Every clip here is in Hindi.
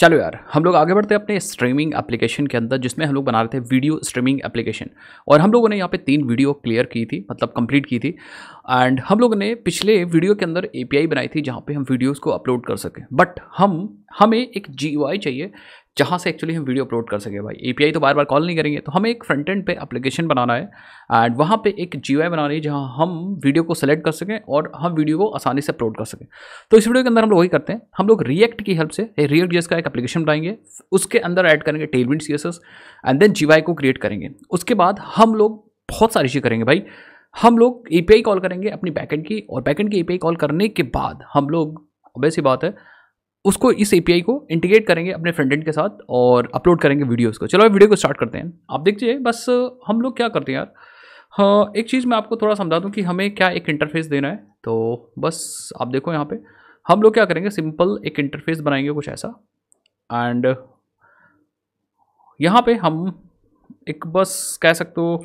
चलो यार हम लोग आगे बढ़ते हैं अपने स्ट्रीमिंग एप्लीकेशन के अंदर जिसमें हम लोग बना रहे थे वीडियो स्ट्रीमिंग एप्लीकेशन और हम लोगों ने यहाँ पे तीन वीडियो क्लियर की थी मतलब कंप्लीट की थी एंड हम लोगों ने पिछले वीडियो के अंदर एपीआई बनाई थी जहाँ पे हम वीडियोस को अपलोड कर सकें बट हम हमें एक जी चाहिए जहाँ से एक्चुअली हम वीडियो अपलोड कर सके भाई ए तो बार बार कॉल नहीं करेंगे तो हमें एक फ्रंट एंड पे एप्लीकेशन बनाना है एंड वहाँ पे एक जी बनानी है जहाँ हम वीडियो को सेलेक्ट कर सकें और हम वीडियो को आसानी से अपलोड कर सकें तो इस वीडियो के अंदर हम लोग वही करते हैं हम लोग रिएक्ट की हेल्प से रिएक्ट जी का एक एप्लीकेशन बनाएंगे उसके अंदर ऐड करेंगे Tailwind C and then G को क्रिएट करेंगे उसके बाद हम लोग बहुत सारी चीज़ करेंगे भाई हम लोग ए कॉल करेंगे अपनी बैकेंड की और बैकेंड की ए कॉल करने के बाद हम लोग वैसी बात है उसको इस ए को इंटीग्रेट करेंगे अपने फ्रंट एंड के साथ और अपलोड करेंगे वीडियोज़ को चलो वीडियो को स्टार्ट करते हैं आप देखिए बस हम लोग क्या करते हैं यार हाँ एक चीज़ मैं आपको थोड़ा समझा दूँ कि हमें क्या एक इंटरफेस देना है तो बस आप देखो यहाँ पे हम लोग क्या करेंगे सिंपल एक इंटरफेस बनाएंगे कुछ ऐसा एंड यहाँ पे हम एक बस कह सकते हो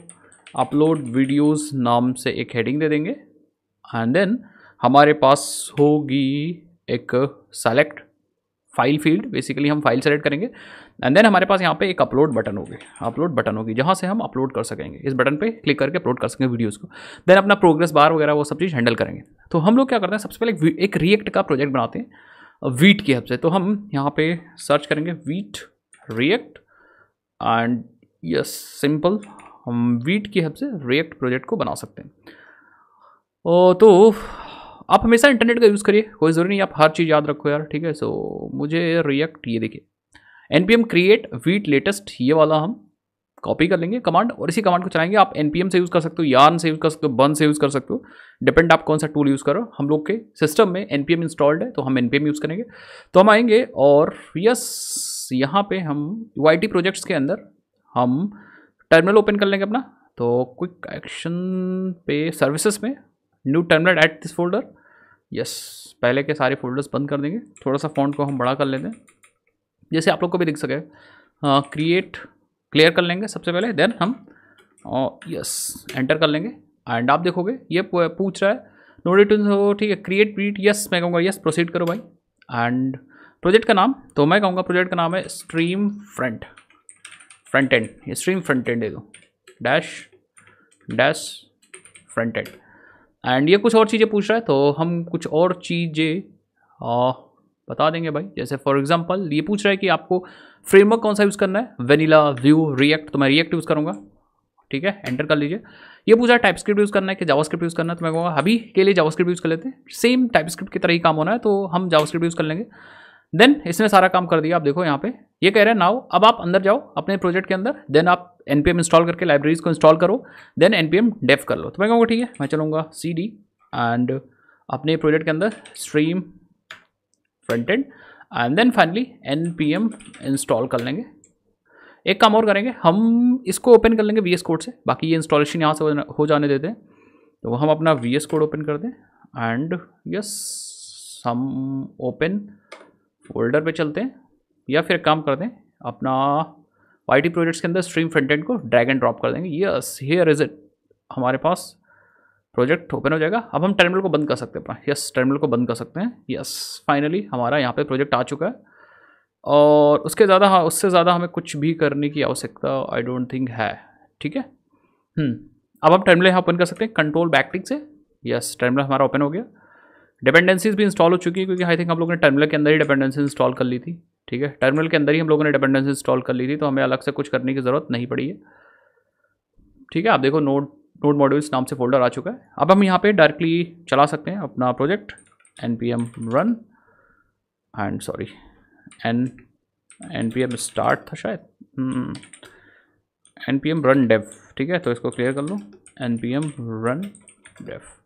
अपलोड वीडियोस नाम से एक हेडिंग दे देंगे एंड देन हमारे पास होगी एक सेलेक्ट फाइल फील्ड बेसिकली हम फाइल सेलेक्ट करेंगे एंड देन हमारे पास यहाँ पे एक अपलोड बटन होगी अपलोड बटन होगी जहाँ से हम अपलोड कर सकेंगे इस बटन पे क्लिक करके अपलोड कर सकेंगे वीडियोस को देन अपना प्रोग्रेस बार वगैरह वो सब चीज़ हैंडल करेंगे तो हम लोग क्या करते हैं सबसे पहले एक, रिएक्ट का प्रोजेक्ट बनाते हैं वीट uh, की हब से तो हम यहाँ पे सर्च करेंगे Vite React and yes simple हम वीट की हब से रिएक्ट प्रोजेक्ट को बना सकते हैं तो आप हमेशा इंटरनेट का यूज़ करिए कोई ज़रूरी नहीं आप हर चीज़ याद रखो यार ठीक है सो मुझे रिएक्ट ये देखिए N P M create Vite latest ये वाला हम कॉपी कर लेंगे कमांड और इसी कमांड को चलाएंगे आप एन पी एम से यूज़ कर सकते हो यान से यूज़ कर सकते हो बन से यूज़ कर सकते हो डिपेंड आप कौन सा टूल यूज़ करो हम लोग के सिस्टम में एन पी एम इंस्टॉल्ड है तो हम एन पी एम यूज़ करेंगे तो हम आएंगे और यस यहाँ पे हम यू प्रोजेक्ट्स के अंदर हम टर्मिनल ओपन कर लेंगे अपना तो क्विक एक्शन पे सर्विसेज में new terminal at this folder yes पहले के सारे फोल्डर्स बंद कर देंगे थोड़ा सा फ़ॉन्ट को हम बड़ा कर लेते हैं जैसे आप लोग को भी दिख सके क्रिएट हाँ, क्लियर कर लेंगे सबसे पहले देन हम यस एंटर कर लेंगे एंड आप देखोगे ये पूछ रहा है नो हो ठीक है क्रिएट प्रीट यस मैं कहूँगा यस प्रोसीड करो भाई एंड प्रोजेक्ट का नाम तो मैं कहूँगा प्रोजेक्ट का नाम है स्ट्रीम फ्रंट फ्रंट एंड ये स्ट्रीम फ्रंट एंड दे दो dash dash front end end ये कुछ और चीज़ें पूछ रहा है तो हम कुछ और चीज़ें बता देंगे भाई जैसे फॉर एग्जांपल ये पूछ रहा है कि आपको फ्रेमवर्क कौन सा यूज़ करना है वेनिला व्यू रिएक्ट तो मैं रिएक्ट यूज़ करूँगा ठीक है एंटर कर लीजिए ये पूछा टाइप स्क्रिप्ट यूज़ करना है कि स्क्रिप्ट यूज़ करना है तो मैं कहूँगा अभी के लिए स्क्रिप्ट यूज़ कर लेते हैं सेम टाइप स्क्रिप्ट की तरह ही काम होना है तो हम स्क्रिप्ट यूज़ कर लेंगे देन इसने सारा काम कर दिया आप देखो यहाँ पे ये कह रहे हैं नाउ अब आप अंदर जाओ अपने प्रोजेक्ट के अंदर देन आप एन इंस्टॉल करके लाइब्रेरीज को इंस्टॉल करो देन एन पी कर लो तो मैं कहूँगा ठीक है मैं चलूँगा सी डी एंड अपने प्रोजेक्ट के अंदर stream front end and then finally N install कर लेंगे एक काम और करेंगे हम इसको ओपन कर लेंगे वी एस कोड से बाकी ये इंस्टॉलेशन यहाँ से हो जाने देते हैं तो हम अपना वी एस कोड ओपन कर दें एंड यस हम ओपन फोल्डर पे चलते हैं या फिर काम करते हैं अपना वाई प्रोजेक्ट्स के अंदर स्ट्रीम फ्रंटेंट को ड्रैग एंड ड्रॉप कर देंगे यस हेयर इज इट हमारे पास प्रोजेक्ट ओपन हो जाएगा अब हम टर्मिनल को बंद कर सकते हैं यस टर्मिनल को बंद कर सकते हैं यस फाइनली हमारा यहाँ पे प्रोजेक्ट आ चुका है और उसके ज़्यादा हाँ उससे ज़्यादा हमें कुछ भी करने की आवश्यकता आई डोंट थिंक है ठीक है हम्म। अब हम टर्मिनल यहाँ ओपन कर सकते हैं कंट्रोल बैकटिक से यस टर्मिनल हमारा ओपन हो गया डिपेंडेंसीज भी इंस्टॉल हो चुकी है क्योंकि आई थिंक हम लोगों ने टर्मिनल के अंदर ही डिपेंडेंसी इंस्टॉल कर ली थी ठीक है टर्मिनल के अंदर ही हम लोगों ने डिपेंडेंसी इंस्टॉल कर ली थी तो हमें अलग से कुछ करने की ज़रूरत नहीं पड़ी है ठीक है आप देखो नोट नोट मॉड्यूल्स नाम से फोल्डर आ चुका है अब हम यहाँ पे डायरेक्टली चला सकते हैं अपना project N P M run and sorry N N P M start था शायद N P M run dev ठीक है तो इसको क्लियर कर लो N P M run dev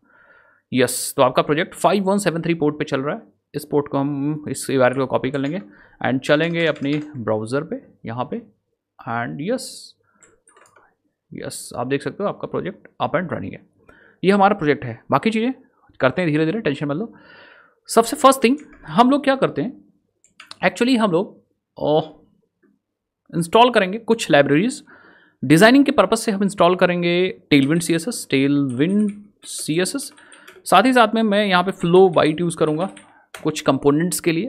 yes तो आपका project five one seven three port पर चल रहा है इस पोर्ट को हम इस ई को कॉपी कर लेंगे एंड चलेंगे अपनी ब्राउज़र पे यहाँ पे एंड यस यस आप देख सकते हो आपका प्रोजेक्ट अप एंड रनिंग है ये हमारा प्रोजेक्ट है बाकी चीज़ें करते हैं धीरे धीरे टेंशन मत लो सबसे फर्स्ट थिंग हम लोग क्या करते हैं एक्चुअली हम लोग इंस्टॉल करेंगे कुछ लाइब्रेरीज़ डिज़ाइनिंग के पर्पज़ से हम इंस्टॉल करेंगे Tailwind C S S Tailwind C S S साथ ही साथ में मैं यहाँ पे फ्लो वाइट यूज़ करूँगा कुछ कंपोनेंट्स के लिए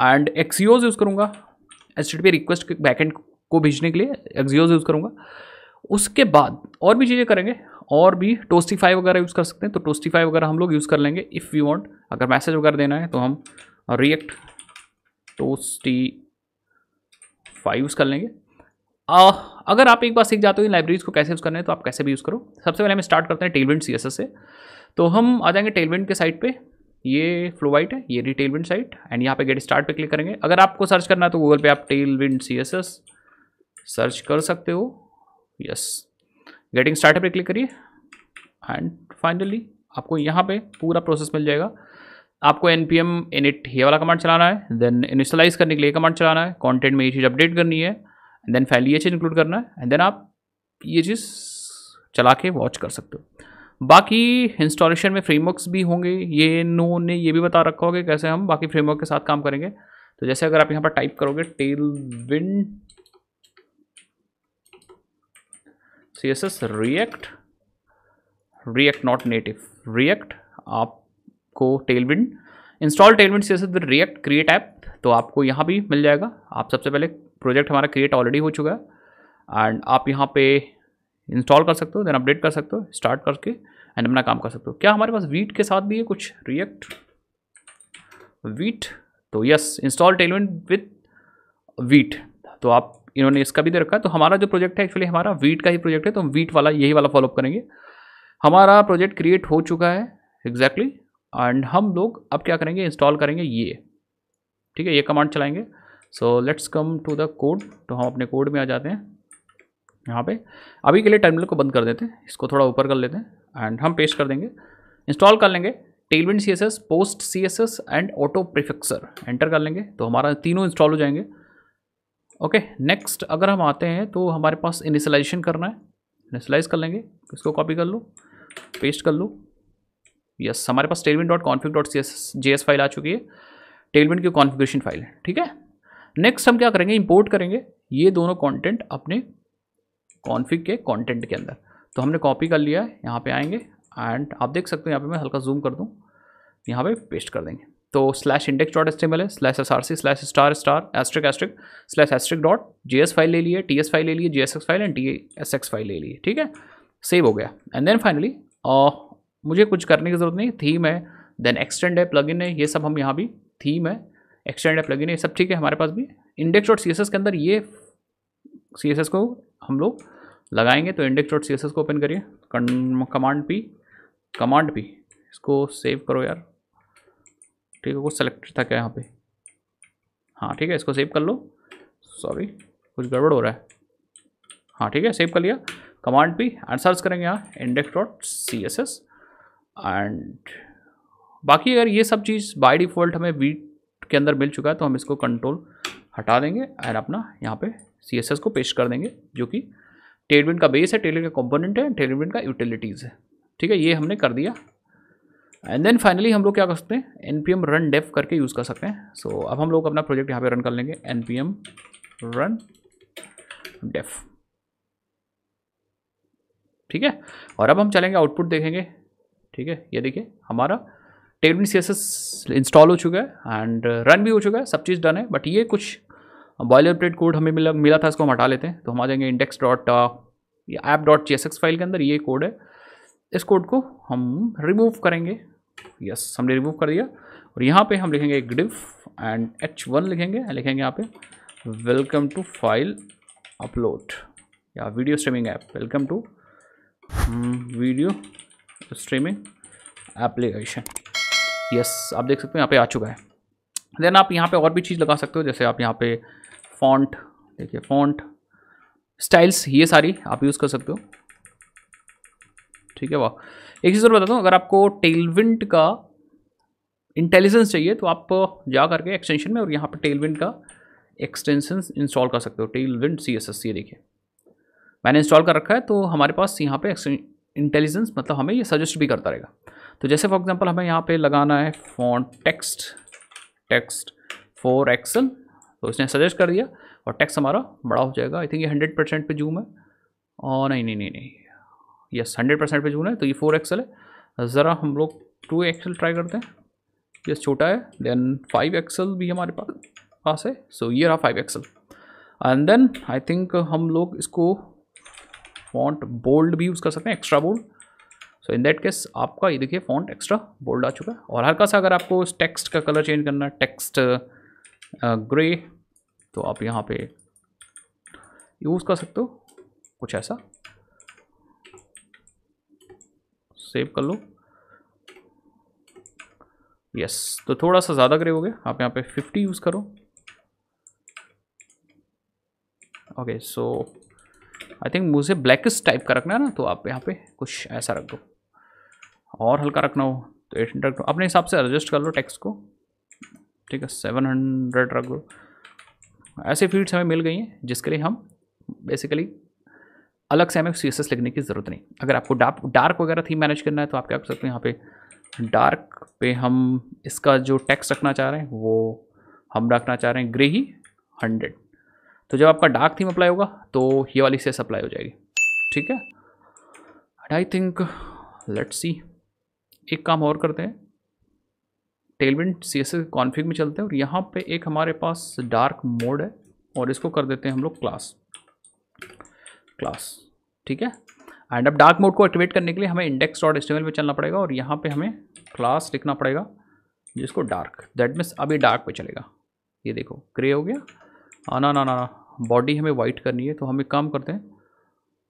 एंड एक्सियोज यूज़ करूँगा एच टी रिक्वेस्ट के बैकेंड को भेजने के लिए एक्सियोज यूज़ करूँगा उसके बाद और भी चीज़ें करेंगे और भी टोस्टीफाई वगैरह यूज़ कर सकते हैं तो टोस्टीफाई वगैरह हम लोग यूज़ कर लेंगे इफ़ यू वॉन्ट अगर मैसेज वगैरह देना है तो हम रिएक्ट टोस्टी फाइव यूज़ कर लेंगे आ, अगर आप एक बार सीख जाते हो लाइब्रेरीज़ को कैसे यूज़ करना है तो आप कैसे भी यूज़ करो सबसे पहले हम स्टार्ट करते हैं टेलवेंट सी से तो हम आ जाएंगे टेलविंड के साइड पे ये फ्लो है ये रही टेलविंड साइट एंड यहाँ पे गेट स्टार्ट पे क्लिक करेंगे अगर आपको सर्च करना है तो गूगल पे आप टेलविंड सी एस सर्च कर सकते हो यस गेटिंग स्टार्ट पे क्लिक करिए एंड फाइनली आपको यहाँ पे पूरा प्रोसेस मिल जाएगा आपको एन पी एम इनिट ये वाला कमांड चलाना है देन इनिशलाइज करने के लिए कमांड चलाना है कॉन्टेंट में ये चीज़ अपडेट करनी है एंड देन फाइनली ये चीज़ इंक्लूड करना है एंड देन आप ये चीज़ चला के वॉच कर सकते हो बाकी इंस्टॉलेशन में फ्रेमवर्क्स भी होंगे ये नो ने ये भी बता रखा होगा कैसे हम बाकी फ्रेमवर्क के साथ काम करेंगे तो जैसे अगर आप यहाँ पर टाइप करोगे Tailwind C S S React React not native React आपको wind install Tailwind C S S with React create app तो आपको यहाँ भी मिल जाएगा आप सबसे पहले प्रोजेक्ट हमारा क्रिएट ऑलरेडी हो चुका है एंड आप यहाँ पे इंस्टॉल कर सकते हो देन अपडेट कर सकते हो स्टार्ट करके एंड अपना काम कर सकते हो क्या हमारे पास वीट के साथ भी है कुछ रिएक्ट वीट तो yes install Tailwind with Vite तो आप इन्होंने इसका भी दे रखा है तो हमारा जो प्रोजेक्ट है एक्चुअली हमारा वीट का ही प्रोजेक्ट है तो हम वीट वाला यही वाला फॉलोअप करेंगे हमारा प्रोजेक्ट क्रिएट हो चुका है एग्जैक्टली exactly, एंड हम लोग अब क्या करेंगे इंस्टॉल करेंगे ये ठीक है ये कमांड चलाएंगे so let's come to the code तो हम अपने कोड में आ जाते हैं यहाँ पे अभी के लिए टर्मिनल को बंद कर देते हैं इसको थोड़ा ऊपर कर लेते हैं एंड हम पेस्ट कर देंगे इंस्टॉल कर लेंगे Tailwind C post C and autoprefixer enter कर लेंगे तो हमारा तीनों इंस्टॉल हो जाएंगे ओके नेक्स्ट अगर हम आते हैं तो हमारे पास इनिशलाइजेशन करना है इनिशलाइज कर लेंगे इसको कॉपी कर लो पेस्ट कर लो यस हमारे पास Tailwind dot config dot C S G S file आ चुकी है टेलविन की कॉन्फिग्रेशन फाइल है ठीक है नेक्स्ट हम क्या करेंगे इंपोर्ट करेंगे ये दोनों कंटेंट अपने कॉन्फिक के कंटेंट के अंदर तो हमने कॉपी कर लिया है यहाँ पे आएंगे एंड आप देख सकते हो यहाँ पे मैं हल्का जूम कर दूँ यहाँ पे पेस्ट कर देंगे तो स्लैश इंडेक्स डॉट एस है slash S R C slash star star asterisk asterisk slash asterisk dot G S file ले लिए टी एस फाइल ले लिए G S X file and T S X file ले लिए ठीक है सेव हो गया एंड देन फाइनली मुझे कुछ करने की ज़रूरत नहीं थीम है देन एक्सटेंड है प्लग इन है ये सब हम यहाँ भी थीम है एक्सटेंड है प्लग इन है सब ठीक है हमारे पास भी index dot C S S के अंदर ये सी को हम लोग लगाएंगे तो इंडेक्स डॉट सी को ओपन करिए कमांड पी कमांड पी इसको सेव करो यार ठीक है कुछ सेलेक्टेड था क्या यहाँ पे हाँ ठीक है इसको सेव कर लो सॉरी कुछ गड़बड़ हो रहा है हाँ ठीक है सेव कर लिया कमांड पी एंड सर्च करेंगे यहाँ index dot C S S and बाकी अगर ये सब चीज़ बाय डिफ़ॉल्ट हमें वीट के अंदर मिल चुका है तो हम इसको कंट्रोल हटा देंगे एंड अपना यहाँ पे सी को पेश कर देंगे जो कि टेलविंड का बेस है टेलविंड का कंपोनेंट है टेलविंड का यूटिलिटीज़ है ठीक है ये हमने कर दिया एंड देन फाइनली हम लोग क्या कर सकते हैं N P M run dev करके यूज़ कर सकते हैं सो so, अब हम लोग अपना प्रोजेक्ट यहाँ पे रन कर लेंगे N P M run dev ठीक है और अब हम चलेंगे आउटपुट देखेंगे ठीक है ये देखिए हमारा टेलविन सी इंस्टॉल हो चुका है एंड रन भी हो चुका है सब चीज़ डन है बट ये कुछ बॉयलर प्लेट कोड हमें मिला मिला था इसको हम हटा लेते हैं तो हम आ जाएंगे index dot app dot G file के अंदर ये कोड है इस कोड को हम रिमूव करेंगे यस हमने रिमूव कर दिया और यहाँ पे हम लिखेंगे ग्रिफ एंड एच वन लिखेंगे लिखेंगे यहाँ पे वेलकम टू फाइल अपलोड या video streaming app welcome to video streaming application yes आप देख सकते हो यहाँ पे आ चुका है देन आप यहाँ पे और भी चीज़ लगा सकते हो जैसे आप यहाँ पे फॉन्ट देखिए फॉन्ट स्टाइल्स ये सारी आप यूज़ कर सकते हो ठीक है वाह एक चीज़ और बताता हूँ अगर आपको टेलविंट का इंटेलिजेंस चाहिए तो आप जा करके एक्सटेंशन में और यहाँ पर टेलविंट का एक्सटेंशन इंस्टॉल कर सकते हो टेलविंट सी एस एस सी देखिए मैंने इंस्टॉल कर रखा है तो हमारे पास यहाँ पे इंटेलिजेंस मतलब हमें ये सजेस्ट भी करता रहेगा तो जैसे फॉर एग्जांपल हमें यहाँ पे लगाना है font text text four XL तो इसने सजेस्ट कर दिया और टैक्स हमारा बड़ा हो जाएगा आई थिंक ये हंड्रेड परसेंट पर जूम है और नहीं नहीं नहीं नहीं यस हंड्रेड परसेंट पर जूम है तो ये फोर एक्सल है ज़रा हम लोग टू एक्सल ट्राई करते हैं ये छोटा है देन फाइव एक्सल भी हमारे पास पास है सो ये रहा five XL and then I think हम लोग इसको फॉन्ट बोल्ड भी यूज़ कर सकते हैं extra bold so in that case आपका ये देखिए फॉन्ट एक्स्ट्रा बोल्ड आ चुका है और हल्का सा अगर आपको इस टेक्स्ट का कलर चेंज करना है टेक्स्ट ग्रे तो आप यहाँ पे यूज़ कर सकते हो कुछ ऐसा सेव कर लो यस तो थोड़ा सा ज़्यादा ग्रे हो गया आप यहाँ पे 50 यूज़ करो ओके सो आई थिंक मुझे ब्लैकस्ट टाइप का रखना है ना तो आप यहाँ पे कुछ ऐसा रख दो और हल्का रखना हो तो एट हंड्रेड अपने हिसाब से एडजस्ट कर लो टेक्स्ट को ठीक है सेवन हंड्रेड रख दो ऐसे फील्ड्स हमें मिल गई हैं जिसके लिए हम बेसिकली अलग से हमें सी लिखने की ज़रूरत नहीं अगर आपको डार्क डार्क वगैरह थीम मैनेज करना है तो आप क्या कर सकते हैं यहाँ पे डार्क पे हम इसका जो टैक्स रखना चाह रहे हैं वो हम रखना चाह रहे हैं ग्रे ही हंड्रेड तो जब आपका डार्क थीम अप्लाई होगा तो ये वाली से अप्लाई हो जाएगी ठीक है आई थिंक लेट्स सी एक काम और करते हैं टेलविंड सी एस कॉन्फिग में चलते हैं और यहाँ पे एक हमारे पास डार्क मोड है और इसको कर देते हैं हम लोग क्लास क्लास ठीक है एंड अब डार्क मोड को एक्टिवेट करने के लिए हमें इंडेक्स डॉट एस्टिमेल पर चलना पड़ेगा और यहाँ पे हमें क्लास लिखना पड़ेगा जिसको डार्क दैट मीन्स अभी डार्क पे चलेगा ये देखो ग्रे हो गया ना ना ना बॉडी हमें वाइट करनी है तो हम एक काम करते हैं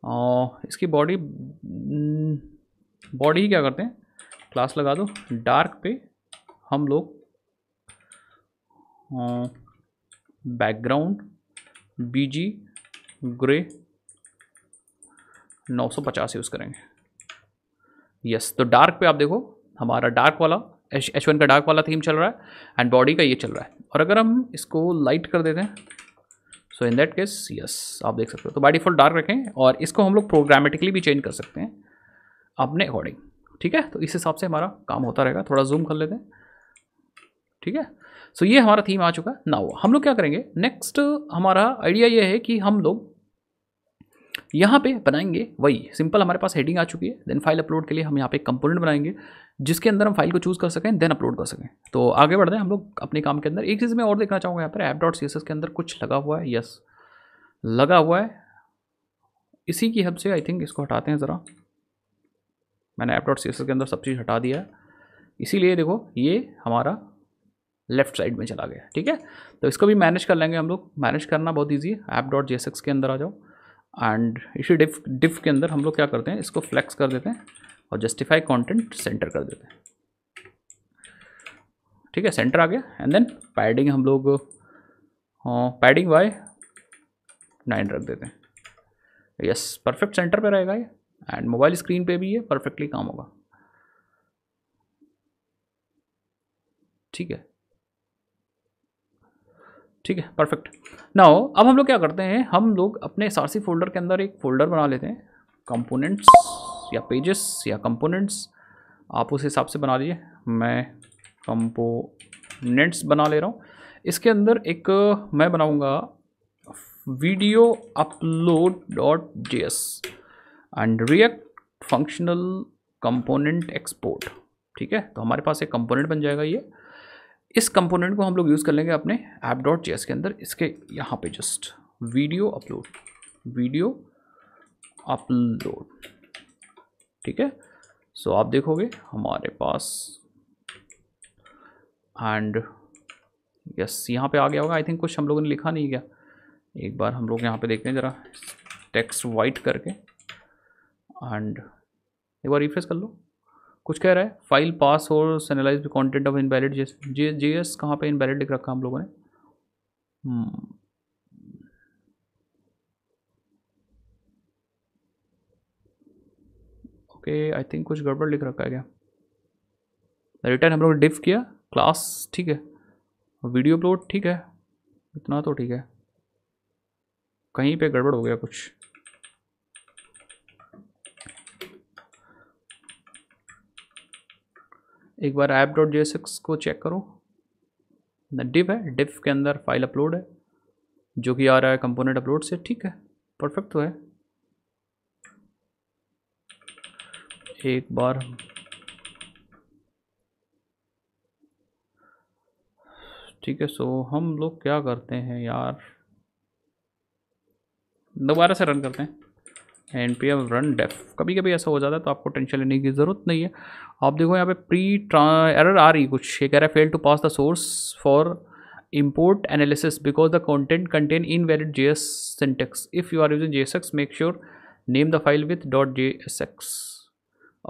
आ, इसकी बॉडी बॉडी हम्म, ही क्या करते हैं क्लास लगा दो डार्क पे हम लोग background B G grey 950 use करेंगे यस तो डार्क पे आप देखो हमारा डार्क वाला एच एच वन का डार्क वाला थीम चल रहा है एंड बॉडी का ये चल रहा है और अगर हम इसको लाइट कर देते हैं so in that case yes आप देख सकते हो तो बाई डिफॉल्ट डार्क रखें और इसको हम लोग प्रोग्रामेटिकली भी चेंज कर सकते हैं अपने अकॉर्डिंग ठीक है तो इस हिसाब से हमारा काम होता रहेगा थोड़ा जूम कर लेते हैं ठीक है सो ये हमारा थीम आ चुका है नाउ हम लोग क्या करेंगे नेक्स्ट हमारा आइडिया ये है कि हम लोग यहाँ पे बनाएंगे वही सिंपल हमारे पास हेडिंग आ चुकी है देन फाइल अपलोड के लिए हम यहाँ पे कंपोनेंट बनाएंगे जिसके अंदर हम फाइल को चूज़ कर सकें देन अपलोड कर सकें तो आगे बढ़ हैं हम लोग अपने काम के अंदर एक चीज़ मैं और देखना चाहूँगा यहाँ पर app dot C S S के अंदर कुछ लगा हुआ है यस लगा हुआ है इसी की हद से आई थिंक इसको हटाते हैं ज़रा मैंने app dot C S S के अंदर सब चीज़ हटा दिया है इसीलिए देखो ये हमारा लेफ्ट साइड में चला गया ठीक है तो इसको भी मैनेज कर लेंगे हम लोग मैनेज करना बहुत ईजी है ऐप डॉट जे के अंदर आ जाओ एंड इसी डिफ डिफ के अंदर हम लोग क्या करते हैं इसको फ्लैक्स कर देते हैं और जस्टिफाई कॉन्टेंट सेंटर कर देते हैं ठीक है सेंटर आ गया एंड देन पैडिंग हम लोग पैडिंग वाई नाइन रख देते हैं यस परफेक्ट सेंटर पे रहेगा ये एंड मोबाइल स्क्रीन पे भी ये परफेक्टली काम होगा ठीक है ठीक है परफेक्ट ना हो अब हम लोग क्या करते हैं हम लोग अपने एस फोल्डर के अंदर एक फ़ोल्डर बना लेते हैं कंपोनेंट्स या पेजेस या कंपोनेंट्स आप उस हिसाब से बना लीजिए मैं कंपोनेंट्स बना ले रहा हूँ इसके अंदर एक मैं बनाऊँगा video upload dot J S and react functional component export ठीक है तो हमारे पास एक कंपोनेंट बन जाएगा ये इस कंपोनेंट को हम लोग यूज़ कर लेंगे अपने ऐप डॉट जी के अंदर इसके यहाँ पे just video upload video upload ठीक है सो so, आप देखोगे हमारे पास एंड यस यहाँ पे आ गया होगा आई थिंक कुछ हम लोगों ने लिखा नहीं गया एक बार हम लोग यहाँ पे देखते हैं ज़रा टेक्स्ट वाइट करके एंड एक बार रिफ्रेश कर लो कुछ कह रहा है फाइल पास हो analyse content of invalid G J J S कहाँ पर इनवैलिड लिख रखा हम लोगों ने ओके आई थिंक कुछ गड़बड़ लिख रखा है क्या रिटर्न हम लोग डिफ किया क्लास ठीक है वीडियो अपलोड ठीक है इतना तो ठीक है कहीं पे गड़बड़ हो गया कुछ एक बार ऐप डॉट जे को चेक करो डिप है डिप के अंदर फाइल अपलोड है जो कि आ रहा है कंपोनेंट अपलोड से ठीक है परफेक्ट तो है एक बार ठीक है सो हम लोग क्या करते हैं यार दोबारा से रन करते हैं N P M run dev कभी कभी ऐसा हो जाता है तो आपको टेंशन लेने की ज़रूरत नहीं है आप देखो यहाँ पे प्री एरर आ रही कुछ ये कह रहा है fail to pass the source for import analysis because the content invalid J S syntax if you are using J S X make sure name the file with dot J S X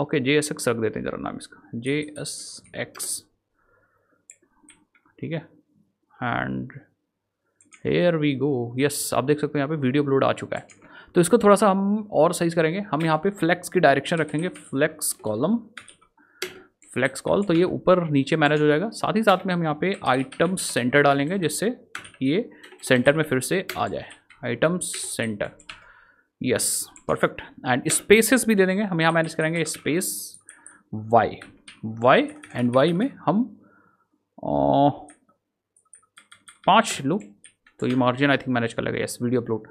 okay J S X रख देते हैं जरा नाम इसका जे एस एक्स ठीक है and here we go yes आप देख सकते हैं यहाँ पे वीडियो अपलोड आ चुका है तो इसको थोड़ा सा हम और साइज़ करेंगे हम यहाँ पे फ्लेक्स की डायरेक्शन रखेंगे फ्लेक्स कॉलम फ्लेक्स कॉल तो ये ऊपर नीचे मैनेज हो जाएगा साथ ही साथ में हम यहाँ पे आइटम सेंटर डालेंगे जिससे ये सेंटर में फिर से आ जाए item center yes perfect and spaces भी दे देंगे हम यहाँ मैनेज करेंगे space Y Y and Y में हम पाँच लू तो ये मार्जिन आई थिंक मैनेज कर लगा यस वीडियो अपलोड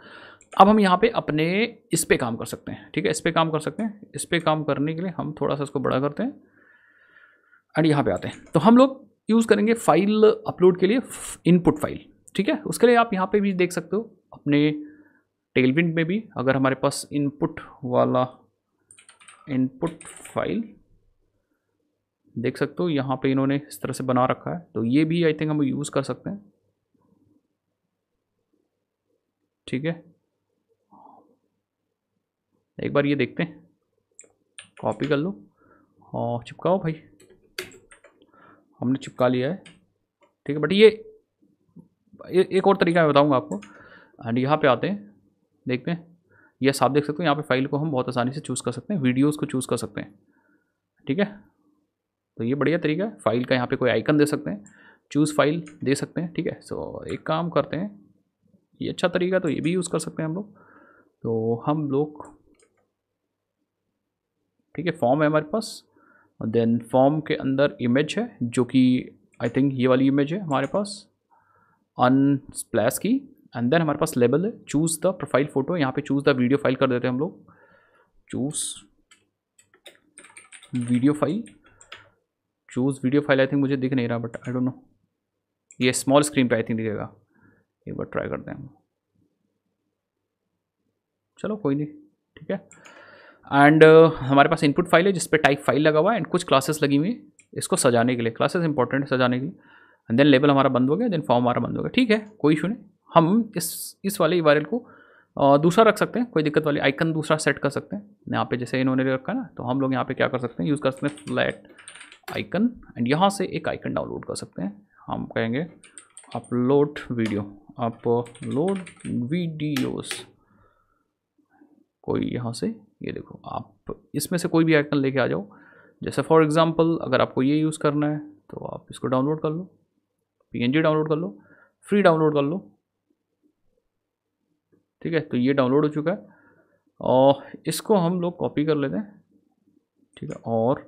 अब हम यहाँ पे अपने इस पर काम कर सकते हैं ठीक है इस पर काम कर सकते हैं इस पर काम करने के लिए हम थोड़ा सा इसको बड़ा करते हैं एंड यहाँ पे आते हैं तो हम लोग यूज़ करेंगे फाइल अपलोड के लिए इनपुट फाइल ठीक है उसके लिए आप यहाँ पे भी देख सकते हो अपने टेलविंट में भी अगर हमारे पास इनपुट वाला इनपुट फाइल देख सकते हो यहाँ पे इन्होंने इस तरह से बना रखा है तो ये भी आई थिंक हम यूज़ कर सकते हैं ठीक है एक बार ये देखते हैं कॉपी कर लो और हाँ, चिपकाओ भाई हमने चिपका लिया है ठीक है बट ये ए, एक और तरीका मैं बताऊंगा आपको एंड यहाँ पे आते हैं देखते हैं ये आप देख सकते हो यहाँ पे फाइल को हम बहुत आसानी से चूज़ कर सकते हैं वीडियोस को चूज़ कर सकते हैं ठीक है तो ये बढ़िया तरीका है फाइल का यहाँ पे कोई आइकन दे सकते हैं चूज़ फाइल दे सकते हैं ठीक है सो एक काम करते हैं ये अच्छा तरीका तो ये भी यूज़ कर सकते हैं हम लोग तो हम लोग ठीक है फॉर्म है हमारे पास देन फॉर्म के अंदर इमेज है जो कि आई थिंक ये वाली इमेज है हमारे पास अन स्प्लैश की एंड देन हमारे पास लेबल है चूज़ द प्रोफाइल फ़ोटो यहाँ पे चूज़ द वीडियो फाइल कर देते हैं हम लोग choose video file choose video file I think मुझे दिख नहीं रहा बट आई डोंट नो ये स्मॉल स्क्रीन पे आई थिंक दिखेगा एक बार ट्राई करते हैं चलो कोई नहीं ठीक है एंड uh, हमारे पास इनपुट फाइल है जिस पर टाइप फाइल लगा हुआ है एंड कुछ क्लासेस लगी हुई इसको सजाने के लिए क्लासेस इंपॉर्टेंट है सजाने के लिए एंड देन लेबल हमारा बंद हो गया देन फॉर्म हमारा बंद हो गया ठीक है कोई इशू नहीं हम इस इस वाले ई को दूसरा रख सकते हैं कोई दिक्कत वाली आइकन दूसरा सेट कर सकते हैं यहाँ पे जैसे इन्होंने रखा ना तो हम लोग यहाँ पे क्या कर सकते हैं यूज़ कर सकते हैं फ्लैट आइकन एंड यहाँ से एक आइकन डाउनलोड कर सकते हैं हम कहेंगे अपलोड वीडियो अपलोड वीडियोस कोई यहाँ से ये देखो आप इसमें से कोई भी आइकन लेके आ जाओ जैसे फॉर एग्जांपल अगर आपको ये यूज़ करना है तो आप इसको डाउनलोड कर लो पीएनजी डाउनलोड कर लो फ्री डाउनलोड कर लो ठीक है तो ये डाउनलोड हो चुका है और इसको हम लोग कॉपी कर लेते हैं ठीक है और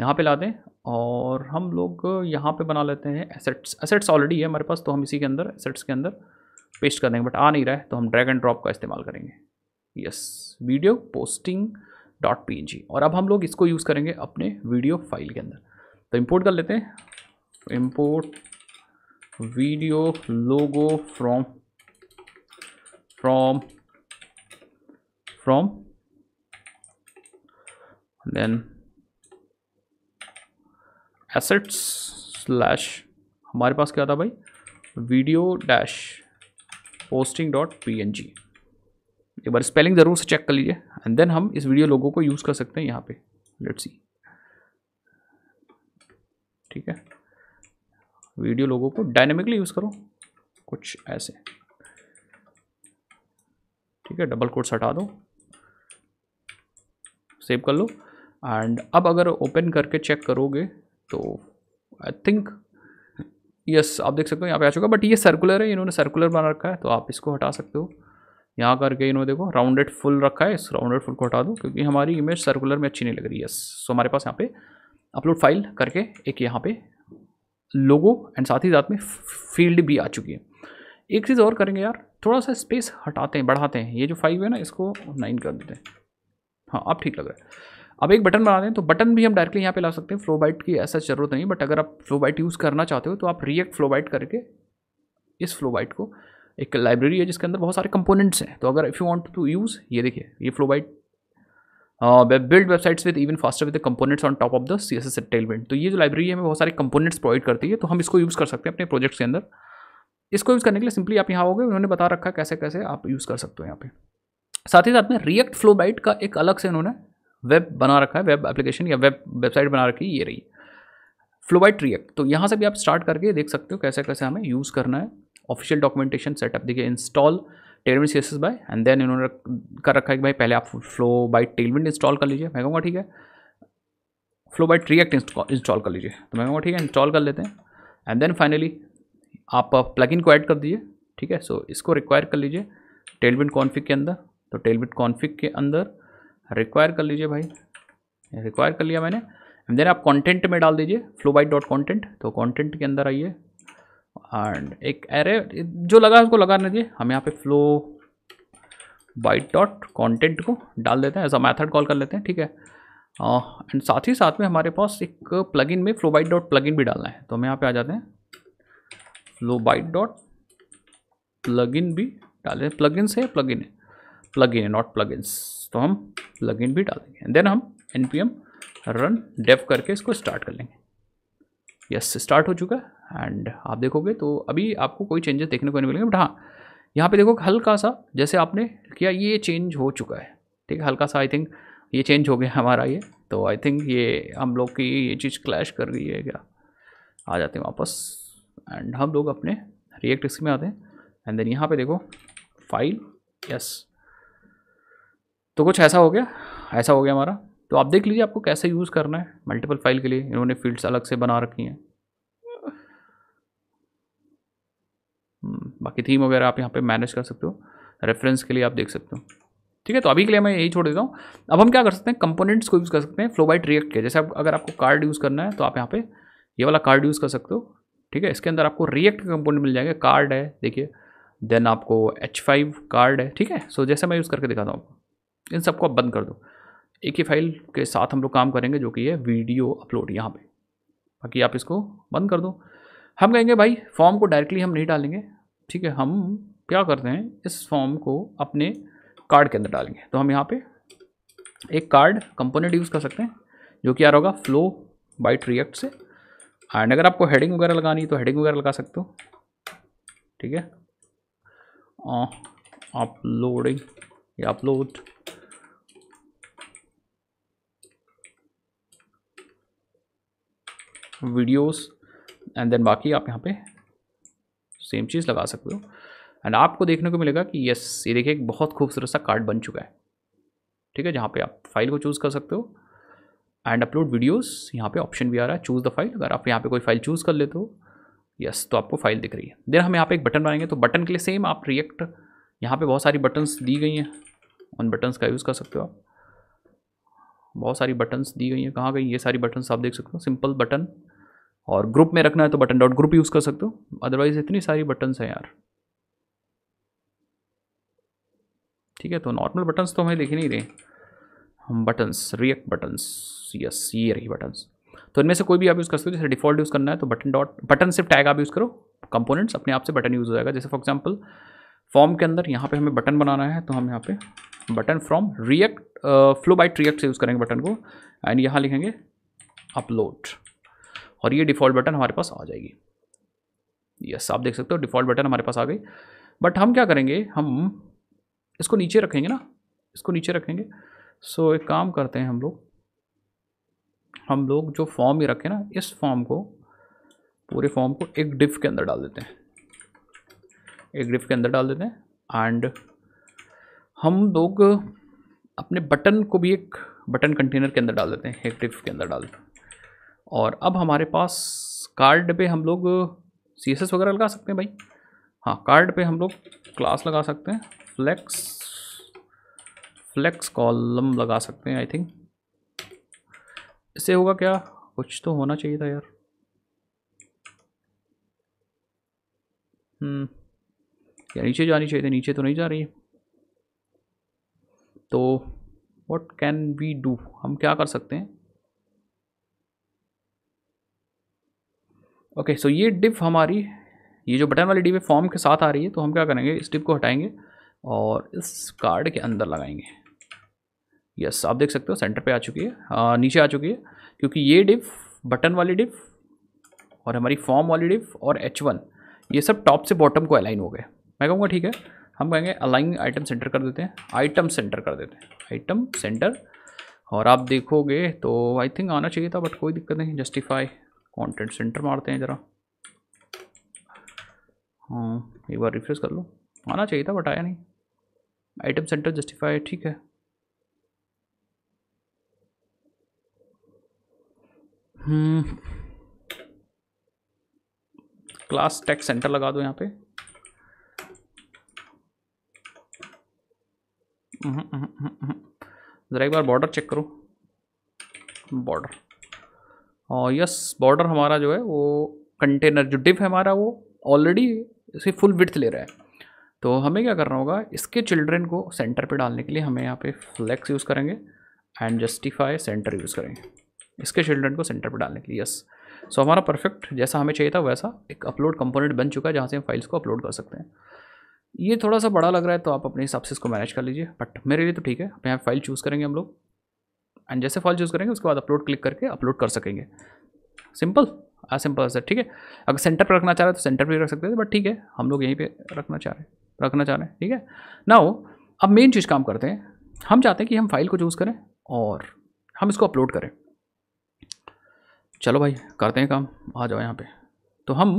यहाँ पे लाते हैं और हम लोग यहाँ पे बना लेते हैं एसेट्स एसेट्स ऑलरेडी है हमारे पास तो हम इसी के अंदर एसेट्स के अंदर पेस्ट कर देंगे बट आ नहीं रहा है तो हम ड्रैग एंड ड्रॉप का इस्तेमाल करेंगे yes video posting dot P और अब हम लोग इसको यूज़ करेंगे अपने वीडियो फाइल के अंदर तो इम्पोर्ट कर लेते हैं import video logo from from from then assets slash हमारे पास क्या था भाई video dash posting dot P N G एक बार स्पेलिंग ज़रूर से चेक कर लीजिए एंड देन हम इस वीडियो लोगों को यूज़ कर सकते हैं यहाँ पे लेट्स सी ठीक है वीडियो लोगों को डायनेमिकली यूज़ करो कुछ ऐसे ठीक है डबल कोट्स हटा दो सेव कर लो एंड अब अगर ओपन करके चेक करोगे तो आई थिंक यस आप देख सकते हो यहाँ पे आ चुका बट ये सर्कुलर है इन्होंने सर्कुलर बना रखा है तो आप इसको हटा सकते हो यहाँ करके इन्होंने देखो राउंडेड फुल रखा है इस राउंडेड फुल को हटा दो क्योंकि हमारी इमेज सर्कुलर में अच्छी नहीं लग रही है यस सो हमारे पास यहाँ पे अपलोड फाइल करके एक यहाँ पे लोगो एंड साथ ही साथ में फील्ड भी आ चुकी है एक चीज़ और करेंगे यार थोड़ा सा स्पेस हटाते हैं बढ़ाते हैं ये जो फाइव है ना इसको नाइन कर देते हैं हाँ अब ठीक लग रहा है अब एक बटन बना दें तो बटन भी हम डायरेक्टली यहाँ पे ला सकते हैं फ्लोबाइट की ऐसा ज़रूरत नहीं बट अगर आप फ्लोबाइट यूज़ करना चाहते हो तो आप रिएक्ट फ्लोबाइट करके इस फ्लोबाइट को एक लाइब्रेरी है जिसके अंदर बहुत सारे कंपोनेंट्स हैं तो अगर if you want to use ये देखिए ये Flowbite build websites with even faster with components on top of the C S S Tailwind तो ये जो लाइब्रेरी है हमें बहुत सारे कंपोनेंट्स प्रोवाइड करती है तो हम इसको यूज़ कर सकते हैं अपने प्रोजेक्ट्स के अंदर इसको यूज़ करने के लिए सिंपली आप यहाँ हो गए उन्होंने बता रखा कैसे कैसे आप यूज़ कर सकते हो यहाँ पे साथ ही साथ में रिएक्ट फ्लोबाइट का एक अलग से उन्होंने वेब बना रखा है वेब एप्लीकेशन या वेब वेबसाइट बना रखी है ये रही फ्लोबाइट रिएक्ट तो यहाँ से भी आप स्टार्ट करके देख सकते हो कैसे कैसे हमें यूज़ करना है ऑफिशियल डॉक्यूमेंटेशन सेटअप देखिए install Tailwind C by and then इन्होंने कर रखा है कि भाई पहले आप फ्लो बाई टेलविंड इंस्टॉल कर लीजिए मैं कहूँगा ठीक है फ्लो बाई रिएक्ट इंस्टॉल कर लीजिए तो मैं कहूँगा ठीक है इंस्टॉल कर लेते हैं एंड देन फाइनली आप प्लग इन को ऐड कर दीजिए ठीक है सो so, इसको रिक्वायर कर लीजिए टेलविंड कॉन्फिक के अंदर तो टेलविंड कॉन्फिक के अंदर रिक्वायर कर लीजिए भाई रिक्वायर कर लिया मैंने देन आप कंटेंट में डाल दीजिए फ्लो बाइट डॉट कॉन्टेंट तो कंटेंट के अंदर आइए एंड एक एरे जो लगा उसको लगा दीजिए हम यहाँ पे फ्लो बाइट डॉट कॉन्टेंट को डाल देते हैं ऐसा मैथड कॉल कर लेते हैं ठीक है एंड uh, साथ ही साथ में हमारे पास एक प्लग में फ्लो बाइट डॉट प्लग भी डालना है तो हम यहाँ पर आ जाते हैं फ्लो बाइट डॉट प्लग भी डाले इन से प्लग है प्लग इन नॉट प्लग तो हम प्लग भी डाल देंगे देन हम N P M run dev करके इसको स्टार्ट कर लेंगे यस yes, स्टार्ट हो चुका है एंड आप देखोगे तो अभी आपको कोई चेंजेस देखने को नहीं मिलेंगे बट हाँ यहाँ पे देखो हल्का सा जैसे आपने किया ये चेंज हो चुका है ठीक है हल्का सा आई थिंक ये चेंज हो गया हमारा ये तो आई थिंक ये हम लोग की ये चीज़ क्लैश कर रही है क्या आ जाते हैं वापस एंड हम लोग अपने रिएक्ट में आते हैं एंड देन यहाँ पे देखो फाइल यस तो कुछ ऐसा हो गया ऐसा हो गया हमारा तो आप देख लीजिए आपको कैसे यूज़ करना है मल्टीपल फाइल के लिए इन्होंने फील्ड्स अलग से बना रखी हैं हम्म, बाकी थीम वगैरह आप यहाँ पे मैनेज कर सकते हो रेफरेंस के लिए आप देख सकते हो ठीक है तो अभी के लिए मैं यही छोड़ देता हूँ अब हम क्या कर सकते हैं कंपोनेंट्स को यूज़ कर सकते हैं फ्लो बाइट रिएक्ट के जैसे आप अगर आपको कार्ड यूज़ करना है तो आप यहाँ पे ये वाला कार्ड यूज़ कर सकते हो ठीक है इसके अंदर आपको रिएक्ट का कंपोनेंट मिल जाएंगे कार्ड है देखिए देन आपको एच फाइव कार्ड है ठीक है सो जैसे मैं यूज़ करके दिखाता हूँ आपको इन सबको आप बंद कर दो एक ही फाइल के साथ हम लोग काम करेंगे जो कि है वीडियो अपलोड यहाँ पे बाकी आप इसको बंद कर दो हम कहेंगे भाई फॉर्म को डायरेक्टली हम नहीं डालेंगे ठीक है हम क्या करते हैं इस फॉर्म को अपने कार्ड के अंदर डालेंगे तो हम यहाँ पे एक कार्ड कंपोनेंट यूज़ कर सकते हैं जो कि आ रहा होगा फ्लो बाइट रिएक्ट से एंड अगर आपको हेडिंग वगैरह लगानी है तो हेडिंग वगैरह लगा सकते हो ठीक है अपलोडिंग या अपलोड वीडियोस एंड देन बाकी आप यहाँ पे सेम चीज़ लगा सकते हो एंड आपको देखने को मिलेगा कि यस ये देखिए एक बहुत खूबसूरत सा कार्ड बन चुका है ठीक है जहाँ पे आप फाइल को चूज़ कर सकते हो एंड अपलोड वीडियोस यहाँ पे ऑप्शन भी आ रहा है चूज़ द फाइल अगर आप यहाँ पे कोई फाइल चूज़ कर लेते हो यस तो आपको फाइल दिख रही है देन हम यहाँ पे एक बटन बनाएंगे तो बटन के लिए सेम आप रिएक्ट यहाँ पे बहुत सारी बटन्स दी गई हैं उन बटन्स का यूज़ कर सकते हो आप बहुत सारी बटन्स दी गई हैं कहाँ गई ये सारी बटन्स आप देख सकते हो सिंपल बटन और ग्रुप में रखना है तो बटन डॉट ग्रुप यूज़ कर सकते हो अदरवाइज इतनी सारी बटन्स हैं यार ठीक है तो नॉर्मल बटन्स तो हमें देख नहीं रहे हम बटन्स रिएक्ट बटन्स यस ये रही बटन्स तो इनमें से कोई भी आप यूज़ कर सकते हो जैसे डिफॉल्ट यूज़ करना है तो बटन डॉट बटन सिर्फ टैग आप यूज़ करो कंपोनेंट्स अपने आप से बटन यूज़ हो जाएगा जैसे फॉर एग्जाम्पल फॉर्म के अंदर यहाँ पे हमें बटन बनाना है तो हम यहाँ पे button from React Flowbite React से यूज़ करेंगे बटन को एंड यहाँ लिखेंगे अपलोड और ये डिफ़ॉल्ट बटन हमारे पास आ जाएगी यस आप देख सकते हो डिफ़ॉल्ट बटन हमारे पास आ गई बट हम क्या करेंगे हम इसको नीचे रखेंगे ना इसको नीचे रखेंगे सो एक काम करते हैं हम लोग हम लोग जो फॉर्म ये रखें ना इस फॉर्म को पूरे फॉर्म को एक डिफ के अंदर डाल देते हैं एक डिफ के अंदर डाल देते हैं एंड हम लोग अपने बटन को भी एक बटन कंटेनर के अंदर डाल देते हैं एक डिफ के अंदर डाल देते हैं और अब हमारे पास कार्ड पे हम लोग सी एस एस वगैरह लगा सकते हैं भाई हाँ कार्ड पे हम लोग क्लास लगा सकते हैं फ्लेक्स फ्लेक्स कॉलम लगा सकते हैं आई थिंक इससे होगा क्या कुछ तो होना चाहिए था यार हम्म या नीचे जानी चाहिए थी नीचे तो नहीं जा रही है तो वट कैन वी डू हम क्या कर सकते हैं ओके सो ये डिप हमारी ये जो बटन वाली डिप है फॉर्म के साथ आ रही है तो हम क्या करेंगे इस डिप को हटाएंगे और इस कार्ड के अंदर लगाएंगे यस आप देख सकते हो सेंटर पे आ चुकी है आ, नीचे आ चुकी है क्योंकि ये डिप बटन वाली डिप और हमारी फॉर्म वाली डिप और एच वन ये सब टॉप से बॉटम को अलाइन हो गए मैं कहूँगा ठीक है हम कहेंगे अलाइन आइटम सेंटर कर देते हैं आइटम सेंटर कर देते हैं आइटम सेंटर और आप देखोगे तो आई थिंक आना चाहिए था बट कोई दिक्कत नहीं जस्टिफाई कंटेंट सेंटर मारते हैं ज़रा हाँ एक बार रिफ्रेश कर लो आना चाहिए था बट आया नहीं आइटम सेंटर जस्टिफाई ठीक है क्लास टेक्स सेंटर लगा दो यहाँ पे हम्म, हम्म, हम्म, ज़रा एक बार बॉर्डर चेक करो बॉर्डर और यस बॉर्डर हमारा जो है वो कंटेनर जो डिप है हमारा वो ऑलरेडी इसे फुल विथ ले रहा है तो हमें क्या करना होगा इसके चिल्ड्रेन को सेंटर पे डालने के लिए हमें यहाँ पे फ्लैक्स यूज़ करेंगे एंड जस्टिफाई सेंटर यूज़ करेंगे इसके चिल्ड्रेन को सेंटर पे डालने के लिए यस सो हमारा परफेक्ट जैसा हमें चाहिए था वैसा एक अपलोड कंपोनेंट बन चुका है जहाँ से हम फाइल्स को अपलोड कर सकते हैं ये थोड़ा सा बड़ा लग रहा है तो आप अपने हिसाब से इसको मैनेज कर लीजिए बट मेरे लिए तो ठीक है यहाँ फाइल चूज़ करेंगे हम लोग एंड जैसे फॉल चूज़ करेंगे उसके बाद अपलोड क्लिक करके अपलोड कर सकेंगे सिंपल आ सिंपल सर ठीक है अगर सेंटर पर रखना चाह रहे हैं तो सेंटर पर भी रख सकते हैं बट ठीक है हम लोग यहीं पर रखना चाह रहे हैं रखना चाह रहे हैं ठीक है नाउ अब मेन चीज़ काम करते हैं हम चाहते हैं कि हम फाइल को चूज़ करें और हम इसको अपलोड करें चलो भाई करते हैं काम आ जाओ यहाँ पे तो हम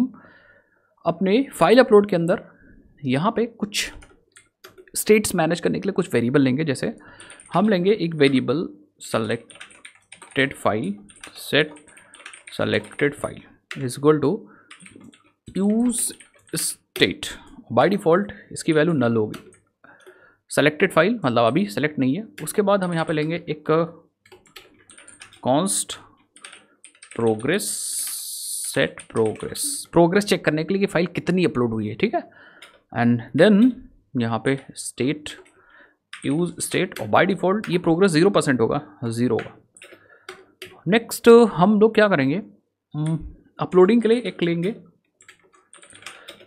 अपने फाइल अपलोड के अंदर यहाँ पे कुछ स्टेट्स मैनेज करने के लिए कुछ वेरिएबल लेंगे जैसे हम लेंगे एक variable selected file set selected file is equal to use state by default इसकी value null होगी selected file मतलब अभी select नहीं है उसके बाद हम यहाँ पे लेंगे एक const progress set progress progress check करने के लिए कि file कितनी upload हुई है ठीक है and then यहाँ पे state यूज स्टेट और बाई डिफ़ॉल्ट ये प्रोग्रेस ज़ीरो परसेंट होगा ज़ीरो होगा नेक्स्ट हम लोग क्या करेंगे अपलोडिंग हम्म, के लिए एक लेंगे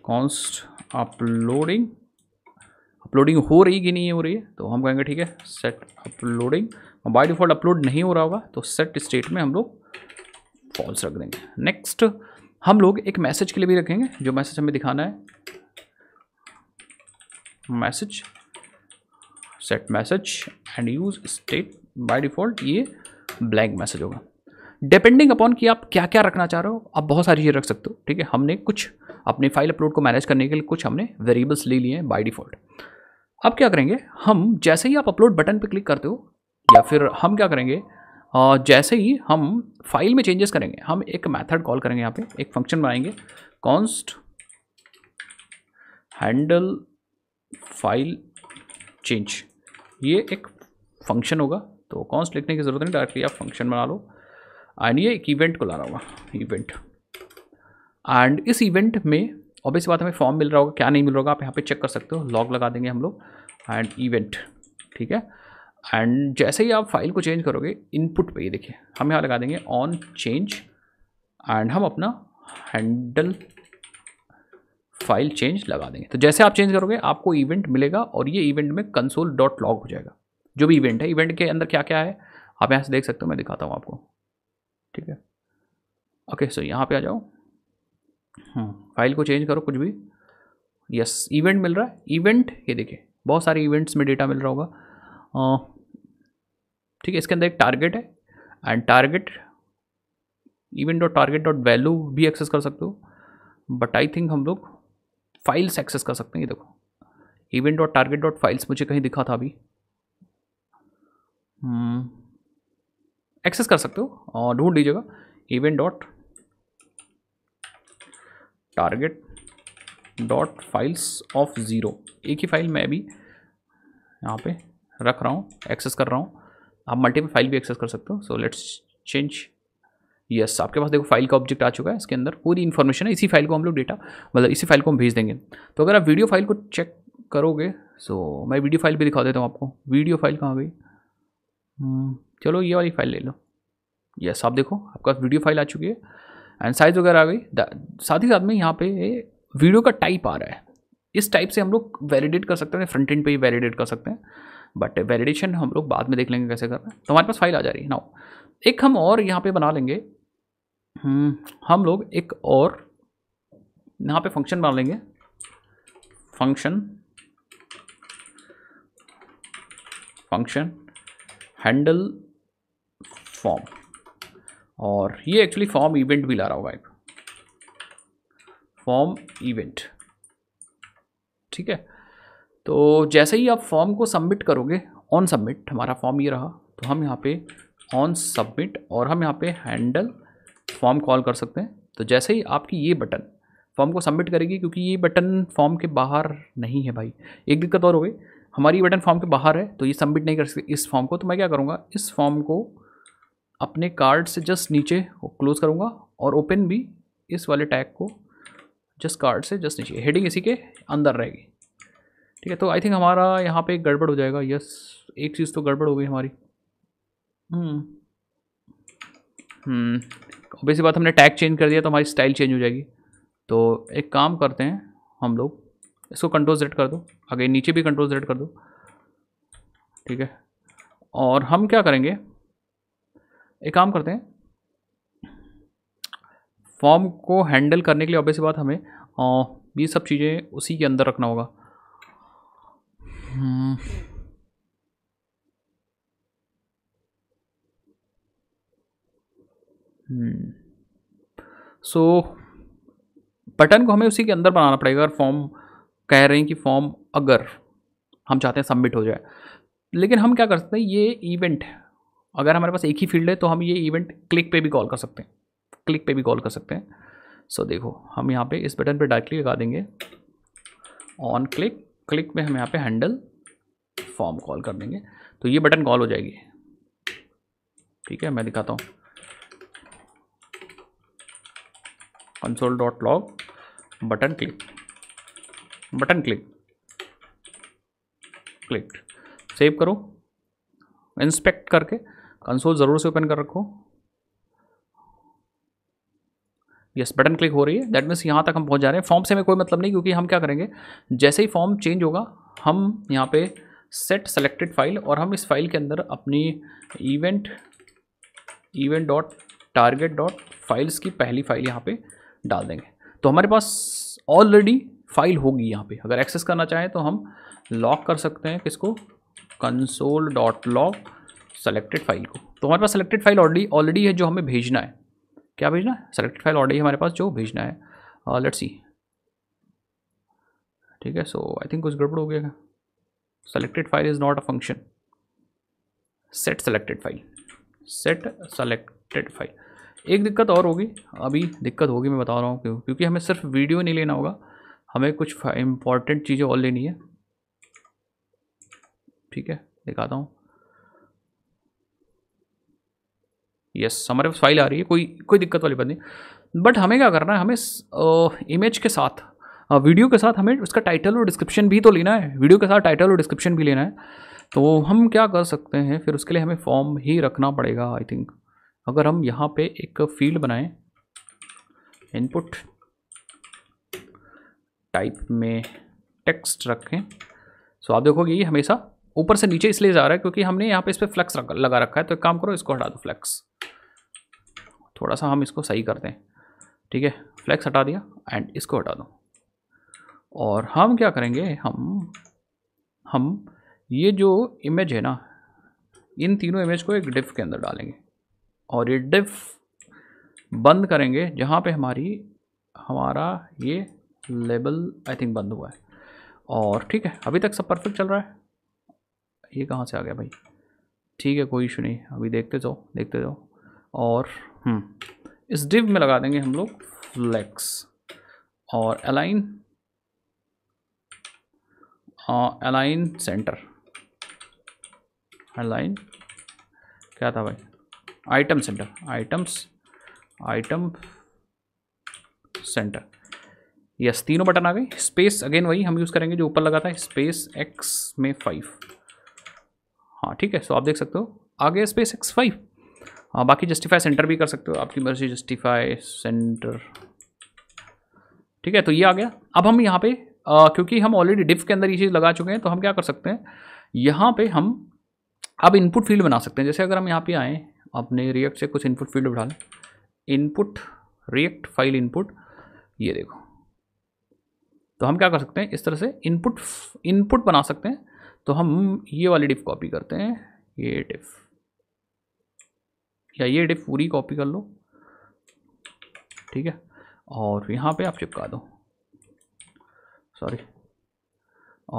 कॉन्स्ट अपलोडिंग अपलोडिंग हो रही कि नहीं हो रही है तो हम कहेंगे ठीक है set uploading by default upload नहीं हो रहा होगा तो सेट स्टेट में हम लोग फॉल्स रख देंगे नेक्स्ट हम लोग एक मैसेज के लिए भी रखेंगे जो मैसेज हमें दिखाना है message set message and use state by default ये ब्लैंक मैसेज होगा डिपेंडिंग अपॉन कि आप क्या क्या रखना चाह रहे हो आप बहुत सारी चीज़ें रख सकते हो ठीक है हमने कुछ अपनी फाइल अपलोड को मैनेज करने के लिए कुछ हमने वेरिएबल्स ले लिए हैं बाय डिफ़ॉल्ट अब क्या करेंगे हम जैसे ही आप अपलोड बटन पर क्लिक करते हो या फिर हम क्या करेंगे जैसे ही हम फाइल में चेंजेस करेंगे हम एक मैथड कॉल करेंगे यहाँ पे एक फंक्शन बनाएंगे कॉन्स्ट हैंडल फाइल चेंज ये एक फंक्शन होगा तो कौन से लिखने की ज़रूरत नहीं डायरेक्टली आप फंक्शन बना लो एंड ये एक इवेंट को लाना होगा इवेंट एंड इस इवेंट में अब इस बात हमें फॉर्म मिल रहा होगा क्या नहीं मिल रहा होगा आप यहाँ पे चेक कर सकते हो लॉग लगा देंगे हम लोग एंड इवेंट ठीक है एंड जैसे ही आप फाइल को चेंज करोगे इनपुट पे ये देखिए हम यहाँ लगा देंगे ऑन चेंज एंड हम अपना हैंडल फाइल चेंज लगा देंगे तो जैसे आप चेंज करोगे आपको इवेंट मिलेगा और ये इवेंट में कंसोल डॉट लॉग हो जाएगा जो भी इवेंट है इवेंट के अंदर क्या क्या है आप यहाँ से देख सकते हो मैं दिखाता हूँ आपको ठीक है ओके सो यहाँ पे आ जाओ फाइल हम्म, को चेंज करो कुछ भी यस इवेंट मिल रहा है इवेंट ये देखिए बहुत सारे इवेंट्स में डेटा मिल रहा होगा ठीक है इसके अंदर एक टारगेट है and target event dot target dot value भी एक्सेस कर सकते हो बट आई थिंक हम लोग फाइल्स एक्सेस कर सकते हैं ये देखो event dot target dot files मुझे कहीं दिखा था अभी हम्म, एक्सेस कर सकते हो और ढूंढ लीजिएगा event dot target dot files of zero एक ही फाइल मैं अभी यहाँ पे रख रहा हूँ एक्सेस कर रहा हूँ आप मल्टीपल फाइल भी एक्सेस कर सकते हो सो लेट्स चेंज यस आपके पास देखो फाइल का ऑब्जेक्ट आ चुका है इसके अंदर पूरी इन्फॉर्मेशन है इसी फाइल को हम लोग डेटा मतलब इसी फाइल को हम भेज देंगे तो अगर आप वीडियो फाइल को चेक करोगे सो so, मैं वीडियो फाइल भी दिखा देता हूँ आपको वीडियो फाइल कहाँ भाई हम्म, चलो ये वाली फाइल ले लो यस आप देखो आपका वीडियो फाइल आ चुकी है एंड साइज़ वगैरह आ गई साथ ही साथ में यहाँ पे वीडियो का टाइप आ रहा है इस टाइप से हम लोग वैलिडेट कर सकते हैं फ्रंट एंड पे ही वैलिडेट कर सकते हैं बट वैलिडेशन हम लोग बाद में देख लेंगे कैसे करना हैं तो हमारे पास फाइल आ जा रही है नाउ एक हम और यहाँ पे बना लेंगे हम्म, हम लोग एक और यहाँ पे फंक्शन बना लेंगे फंक्शन फंक्शन हैंडल फॉर्म और ये एक्चुअली फॉर्म इवेंट भी ला रहा होगा एक फॉर्म इवेंट ठीक है तो जैसे ही आप फॉर्म को सबमिट करोगे ऑन सबमिट हमारा फॉर्म ये रहा तो हम यहाँ पे ऑन सबमिट और हम यहाँ पे हैंडल फॉर्म कॉल कर सकते हैं तो जैसे ही आपकी ये बटन फॉर्म को सबमिट करेगी क्योंकि ये बटन फॉर्म के बाहर नहीं है भाई एक दिक्कत और हो गई हमारी बटन फॉर्म के बाहर है तो ये सबमिट नहीं कर सकते इस फॉर्म को तो मैं क्या करूँगा इस फॉर्म को अपने कार्ड से जस्ट नीचे क्लोज़ करूँगा और ओपन भी इस वाले टैग को जस्ट कार्ड से जस्ट नीचे हेडिंग इसी के अंदर रहेगी ठीक है तो आई थिंक हमारा यहाँ पे गड़बड़ हो जाएगा यस एक चीज़ तो गड़बड़ हो गई हमारी हम्म हम्म ऑब्वियसली बात हमने टैग चेंज कर दिया तो हमारी स्टाइल चेंज हो जाएगी तो एक काम करते हैं हम लोग इसको कंट्रोल जेड कर दो आगे नीचे भी कंट्रोल जेड कर दो ठीक है और हम क्या करेंगे एक काम करते हैं फॉर्म को हैंडल करने के लिए ऑब्वियस बात हमें ये सब चीज़ें उसी के अंदर रखना होगा हम्म। सो हम्म। पैटर्न को हमें उसी के अंदर बनाना पड़ेगा अगर फॉर्म कह रहे हैं कि फॉर्म अगर हम चाहते हैं सबमिट हो जाए लेकिन हम क्या कर सकते हैं ये इवेंट अगर हमारे पास एक ही फील्ड है तो हम ये इवेंट क्लिक पे भी कॉल कर सकते हैं क्लिक पे भी कॉल कर सकते हैं सो so, देखो हम यहाँ पे इस बटन पे डायरेक्टली लगा देंगे ऑन क्लिक क्लिक में हम यहाँ पे हैंडल फॉर्म कॉल कर देंगे तो ये बटन कॉल हो जाएगी ठीक है मैं दिखाता हूँ console dot log button click button click click save करो इंस्पेक्ट करके कंसोल ज़रूर से ओपन कर रखो यस बटन क्लिक हो रही है दैट मीन्स यहाँ तक हम पहुँच जा रहे हैं फॉर्म से हमें कोई मतलब नहीं क्योंकि हम क्या करेंगे जैसे ही फॉर्म चेंज होगा हम यहाँ पे सेट सेलेक्टेड फाइल और हम इस फाइल के अंदर अपनी event event dot target dot files की पहली फाइल यहाँ पे डाल देंगे तो हमारे पास ऑलरेडी फाइल होगी यहाँ पे अगर एक्सेस करना चाहें तो हम लॉक कर सकते हैं किसको console dot log selected file को तो हमारे पास सेलेक्टेड फाइल ऑलरेडी ऑलरेडी है जो हमें भेजना है क्या भेजना है सेलेक्टेड फाइल ऑलरेडी हमारे पास जो भेजना है लेट्स uh, सी ठीक है सो आई थिंक कुछ गड़बड़ हो गया selected file is not a function set selected file set selected file एक दिक्कत और होगी अभी दिक्कत होगी मैं बता रहा हूँ क्यों क्योंकि हमें सिर्फ वीडियो नहीं लेना होगा हमें कुछ इम्पॉर्टेंट चीज़ें और लेनी है ठीक है दिखाता हूँ यस हमारे पास फाइल आ रही है कोई कोई दिक्कत वाली बात नहीं बट हमें क्या करना है हमें इमेज के साथ वीडियो के साथ हमें उसका टाइटल और डिस्क्रिप्शन भी तो लेना है वीडियो के साथ टाइटल और डिस्क्रिप्शन भी लेना है तो हम क्या कर सकते हैं फिर उसके लिए हमें फॉर्म ही रखना पड़ेगा आई थिंक अगर हम यहाँ पे एक फील्ड बनाएं इनपुट टाइप में टेक्स्ट रखें सो तो आप देखोगे ये हमेशा ऊपर से नीचे इसलिए जा रहा है क्योंकि हमने यहाँ पे इस पर फ्लैक्स लगा रखा है तो एक काम करो इसको हटा दो फ्लैक्स थोड़ा सा हम इसको सही कर दें ठीक है फ्लैक्स हटा दिया एंड इसको हटा दो और हम क्या करेंगे हम हम ये जो इमेज है ना इन तीनों इमेज को एक डिफ के अंदर डालेंगे और ये डिफ बंद करेंगे जहाँ पे हमारी हमारा ये लेबल आई थिंक बंद हुआ है और ठीक है अभी तक सब परफेक्ट चल रहा है ये कहाँ से आ गया भाई ठीक है कोई इशू नहीं अभी देखते जाओ देखते जाओ और हम्म, इस डिव में लगा देंगे हम लोग फ्लैक्स और अलाइन अलाइन सेंटर अलाइन क्या था भाई item center items item center yes तीनों बटन आ गए स्पेस अगेन वही हम यूज़ करेंगे जो ऊपर लगा था स्पेस एक्स में फाइव हाँ ठीक है सो आप देख सकते हो आ गया स्पेस एक्स फाइव हाँ बाकी जस्टिफाई सेंटर भी कर सकते हो आपकी मर्जी जस्टिफाई सेंटर ठीक है तो ये आ गया अब हम यहाँ पे आ, क्योंकि हम ऑलरेडी डिफ के अंदर ये चीज़ लगा चुके हैं तो हम क्या कर सकते हैं यहाँ पे हम अब इनपुट फील्ड बना सकते हैं जैसे अगर हम यहाँ पे आएँ अपने रिएक्ट से कुछ इनपुट फील्ड उठा लें इनपुट रिएक्ट फाइल इनपुट ये देखो तो हम क्या कर सकते हैं इस तरह से इनपुट इनपुट बना सकते हैं तो हम ये वाली डिफ कॉपी करते हैं ये डिफ या ये डिफ पूरी कॉपी कर लो ठीक है और यहाँ पे आप चिपका दो सॉरी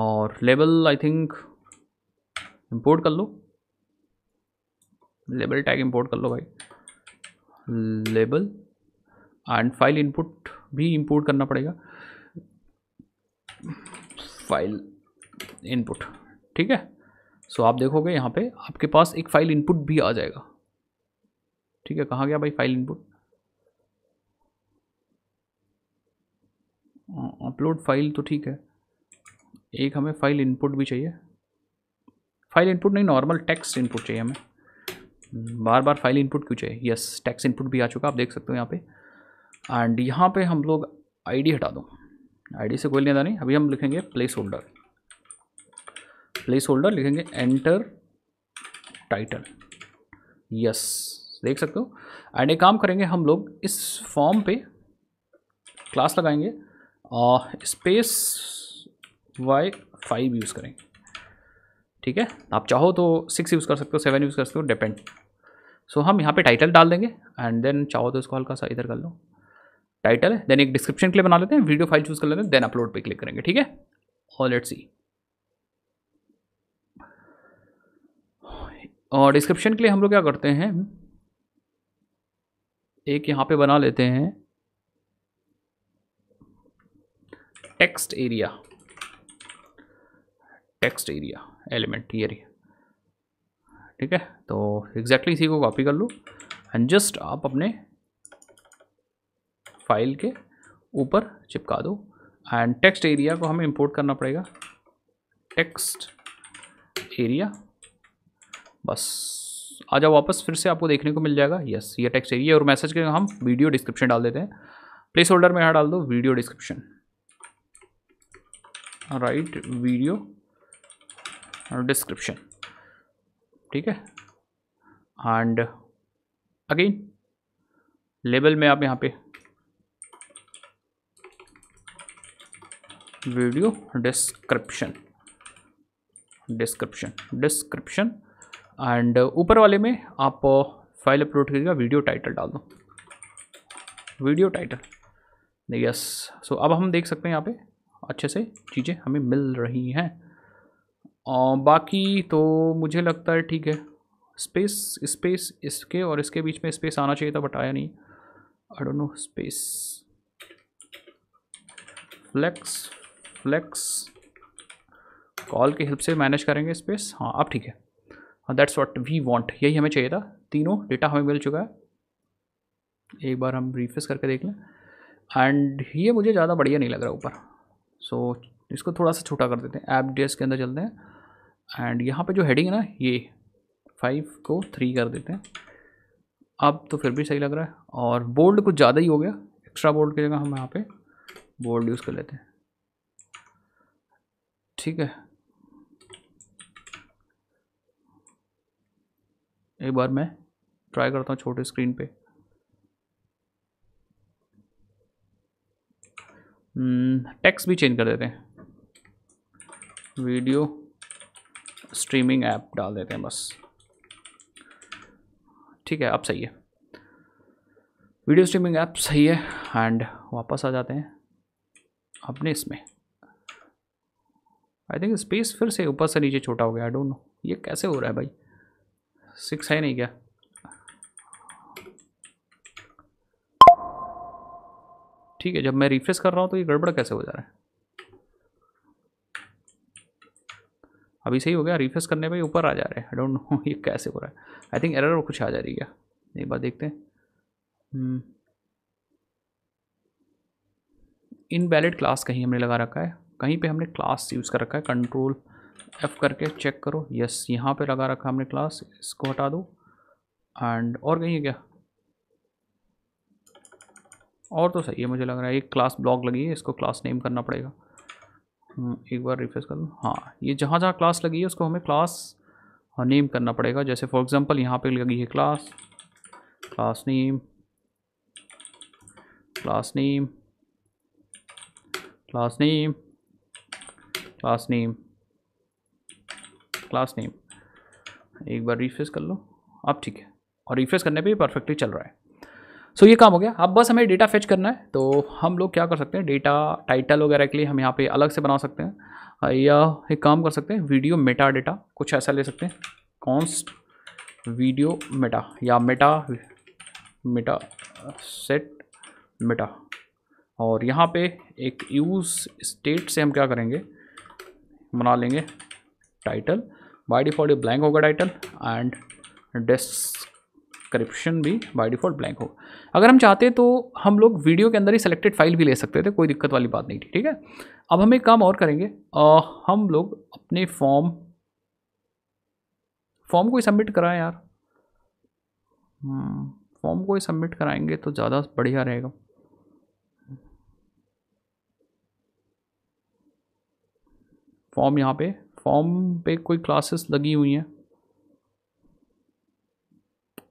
और लेबल आई थिंक इंपोर्ट कर लो लेबल टैग इंपोर्ट कर लो भाई लेबल एंड फाइल इनपुट भी इंपोर्ट करना पड़ेगा फाइल इनपुट ठीक है सो आप देखोगे यहाँ पे आपके पास एक फाइल इनपुट भी आ जाएगा ठीक है कहाँ गया भाई फाइल इनपुट अपलोड फाइल तो ठीक है एक हमें फाइल इनपुट भी चाहिए फाइल इनपुट नहीं नॉर्मल टेक्स्ट इनपुट चाहिए हमें बार बार फाइल इनपुट क्यों चाहिए यस टैक्स इनपुट भी आ चुका आप देख सकते हो यहाँ पे एंड यहाँ पे हम लोग आईडी हटा दो आईडी से कोई लेना नहीं अभी हम लिखेंगे प्लेस होल्डर प्लेस होल्डर लिखेंगे एंटर टाइटल यस देख सकते हो एंड एक काम करेंगे हम लोग इस फॉर्म पे क्लास लगाएंगे और स्पेस वाई फाइव यूज़ करेंगे ठीक है आप चाहो तो सिक्स यूज़ कर सकते हो सेवन यूज़ कर सकते हो डिपेंड सो हम यहाँ पे टाइटल डाल देंगे एंड देन चाहो तो इसको हल्का सा इधर कर लो टाइटल है देन एक डिस्क्रिप्शन के लिए बना लेते हैं वीडियो फाइल चूज़ कर लेते हैं देन अपलोड पे क्लिक करेंगे ठीक है और लेट्स सी और डिस्क्रिप्शन के लिए हम लोग क्या करते हैं एक यहाँ पे बना लेते हैं text area text area element ये रही ठीक है तो एग्जैक्टली exactly इसी को कॉपी कर लो एंड जस्ट आप अपने फाइल के ऊपर चिपका दो एंड टेक्स्ट एरिया को हमें इंपोर्ट करना पड़ेगा टेक्स्ट एरिया बस आ जाओ वापस फिर से आपको देखने को मिल जाएगा यस ये टेक्स्ट एरिया और मैसेज के हम वीडियो डिस्क्रिप्शन डाल देते हैं प्लेस होल्डर में यहाँ डाल दो video description right video description ठीक है एंड अगेन लेबल में आप यहाँ पे video description description description and ऊपर वाले में आप फाइल अपलोड करिएगा वीडियो टाइटल डाल दो वीडियो टाइटल यस सो अब हम देख सकते हैं यहाँ पे अच्छे से चीज़ें हमें मिल रही हैं बाकी तो मुझे लगता है ठीक है स्पेस स्पेस इसके और इसके बीच में स्पेस आना चाहिए था बट आया नहीं I don't know space flex flex call की हेल्प से मैनेज करेंगे स्पेस हाँ अब ठीक है दैट्स वॉट वी वॉन्ट यही हमें चाहिए था तीनों डेटा हमें मिल चुका है एक बार हम रिफ्रेश करके देख लें एंड ये मुझे ज़्यादा बढ़िया नहीं लग रहा ऊपर सो so, इसको थोड़ा सा छोटा कर देते हैं ऐप डेस्क के अंदर चलते हैं एंड यहाँ पे जो हेडिंग है ना ये फाइव को थ्री कर देते हैं अब तो फिर भी सही लग रहा है और बोल्ड कुछ ज़्यादा ही हो गया एक्स्ट्रा बोल्ड की जगह हम यहाँ पे बोल्ड यूज़ कर लेते हैं ठीक है एक बार मैं ट्राई करता हूँ छोटे स्क्रीन पे टेक्स्ट hmm, भी चेंज कर देते हैं वीडियो स्ट्रीमिंग ऐप डाल देते हैं बस ठीक है अब सही है वीडियो स्ट्रीमिंग ऐप सही है एंड वापस आ जाते हैं अपने इसमें आई थिंक स्पेस फिर से ऊपर से नीचे छोटा हो गया आई डोंट नो ये कैसे हो रहा है भाई सिक्स है नहीं क्या ठीक है जब मैं रिफ्रेश कर रहा हूँ तो ये गड़बड़ कैसे हो जा रहा है अभी सही हो गया रिफ्रेश करने पर ऊपर आ जा रहे हैं आई डोंट नो ये कैसे हो रहा है आई थिंक एरर कुछ आ जा रही है एक बार देखते हैं इन वैलिड क्लास कहीं हमने लगा रखा है कहीं पे हमने क्लास यूज़ कर रखा है कंट्रोल एफ़ करके चेक करो यस यहाँ पे लगा रखा हमने क्लास इसको हटा दो एंड और कहीं है क्या और तो सही है मुझे लग रहा है एक क्लास ब्लॉग लगी है इसको क्लास नेम करना पड़ेगा हम्म, एक बार रिफ्रेश कर लूँ हाँ ये जहाँ जहाँ क्लास लगी है उसको हमें क्लास हाँ, नेम करना पड़ेगा जैसे फॉर एग्जांपल यहाँ पे लगी है class class name class name class name class name class name एक बार रिफ्रेश कर लो अब ठीक है और रिफ्रेश करने पे परफेक्टली चल रहा है सो so, ये काम हो गया अब बस हमें डेटा फेच करना है तो हम लोग क्या कर सकते हैं डेटा टाइटल वगैरह के लिए हम यहाँ पे अलग से बना सकते हैं या एक काम कर सकते हैं वीडियो मेटा डेटा कुछ ऐसा ले सकते हैं कॉन्स्ट वीडियो मेटा या मेटा मेटा सेट मेटा और यहाँ पे एक यूज़ स्टेट से हम क्या करेंगे बना लेंगे टाइटल बाई डिफ़ॉल्ट ब्लैंक होगा टाइटल एंड डिस्क्रिप्शन भी बाय डिफ़ॉल्ट ब्लैंक होगा अगर हम चाहते तो हम लोग वीडियो के अंदर ही सेलेक्टेड फाइल भी ले सकते थे कोई दिक्कत वाली बात नहीं थी ठीक है अब हम एक काम और करेंगे आ, हम लोग अपने फॉर्म फॉर्म को ही सबमिट कराएं यार फॉर्म हम्म, को ही सबमिट कराएंगे तो ज़्यादा बढ़िया रहेगा फॉर्म यहाँ पे फॉर्म पे कोई क्लासेस लगी हुई हैं